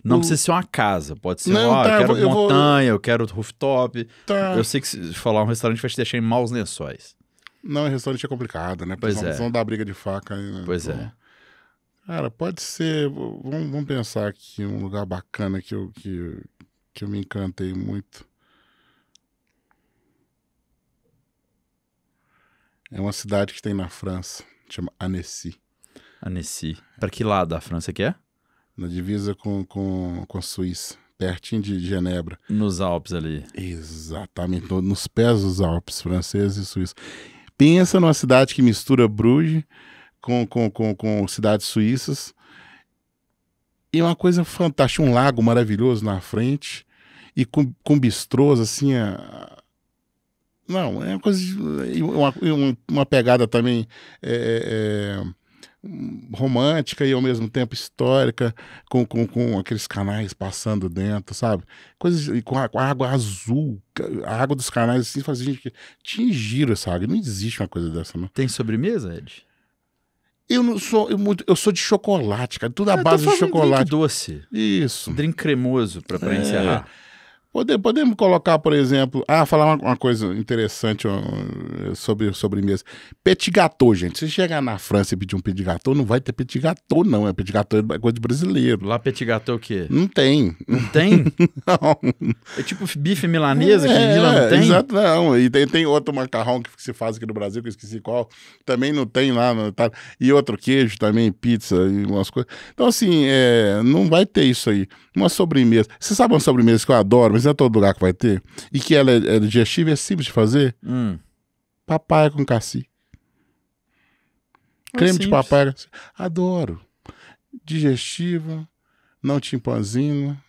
Speaker 1: Não o... precisa ser uma casa, pode ser, não, ó, tá, eu quero eu montanha,
Speaker 2: vou... eu quero rooftop. Tá. Eu sei que se falar um restaurante vai te deixar em maus
Speaker 1: lençóis. Não, restaurante é complicado, né? Pois é. Vão dar briga de faca. Né? Pois é. então, é. Cara, pode ser. Vamos, vamos, pensar aqui um lugar bacana que eu, que, que eu me encantei muito. É uma cidade que tem na França, chama Annecy. Annecy. Para que lado da França que é? Na divisa com, com, com a Suíça, pertinho de Genebra. Nos Alpes ali. Exatamente, nos pés dos Alpes, franceses e suíços. Pensa numa cidade que mistura Bruges com, com, com, com cidades suíças. E é uma coisa fantástica, um lago maravilhoso na frente e com, com bistrôs, assim, a... não, é uma coisa, de, uma, uma pegada também é, é, é romântica e ao mesmo tempo histórica, com, com, com aqueles canais passando dentro, sabe? Coisas e com a, com a, água azul, a água dos canais assim, fazia gente tingiram essa água. Não existe uma coisa dessa, não. Tem sobremesa, Ed? Eu não sou eu muito, eu sou de chocolate, cara. Tudo à base de chocolate. Drink doce. Isso. Drink cremoso para é. encerrar. Podemos, podemos colocar, por exemplo. Ah, falar uma, uma coisa interessante sobre sobremesa. Petit gâteau, gente. Se chegar na França e pedir um petit gâteau, não vai ter petit gâteau, não. É petit gâteau é coisa de brasileiro. Lá petit gâteau o quê? Não tem. Não tem? não. É tipo bife milanesa é, que em Milão não é, tem? Exato, não. E tem, tem outro macarrão que se faz aqui no Brasil, que eu esqueci qual. Também não tem lá. No, tá. E outro queijo também, pizza e umas coisas. Então, assim, é, não vai ter isso aí. Uma sobremesa. Você sabe uma sobremesa que eu adoro, mas mas é todo lugar que vai ter, e que ela é, é digestiva é simples de fazer, hum. papaya é com cassi. É Creme simples. de papaya. Assim. Adoro. Digestiva, não timpanzina,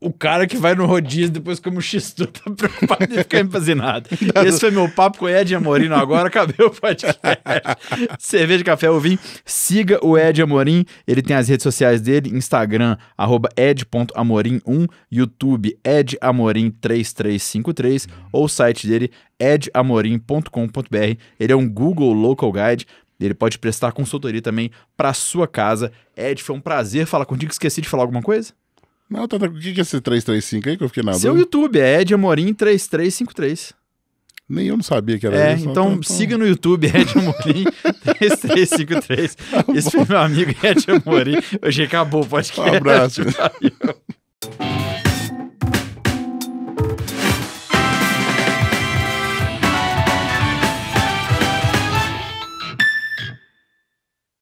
Speaker 1: o cara que vai no rodízio depois como X-Tu tá preocupado em ficar empazinado. Esse foi meu papo
Speaker 2: com o Ed Amorim. Agora acabei o podcast. Cerveja, café ou vinho. Siga o Ed Amorim. Ele tem as redes sociais dele. Instagram, arroba ed.amorim1. YouTube, edamorim3353. Ou o site dele, edamorim.com.br. Ele é um Google Local Guide. Ele pode prestar consultoria também para sua casa. Ed, foi um prazer falar contigo. Esqueci de falar alguma coisa? Não, tá, tá, o que é esse
Speaker 1: 335 aí que eu fiquei na Seu é dúvida? YouTube,
Speaker 2: é Ed Amorim 3353. Nem eu não sabia que era é, isso. Então, tô... Então, então siga no YouTube Ed Amorim 3353. Ah, tá Esse foi meu amigo Ed Amorim. Hoje acabou o podcast. Um abraço.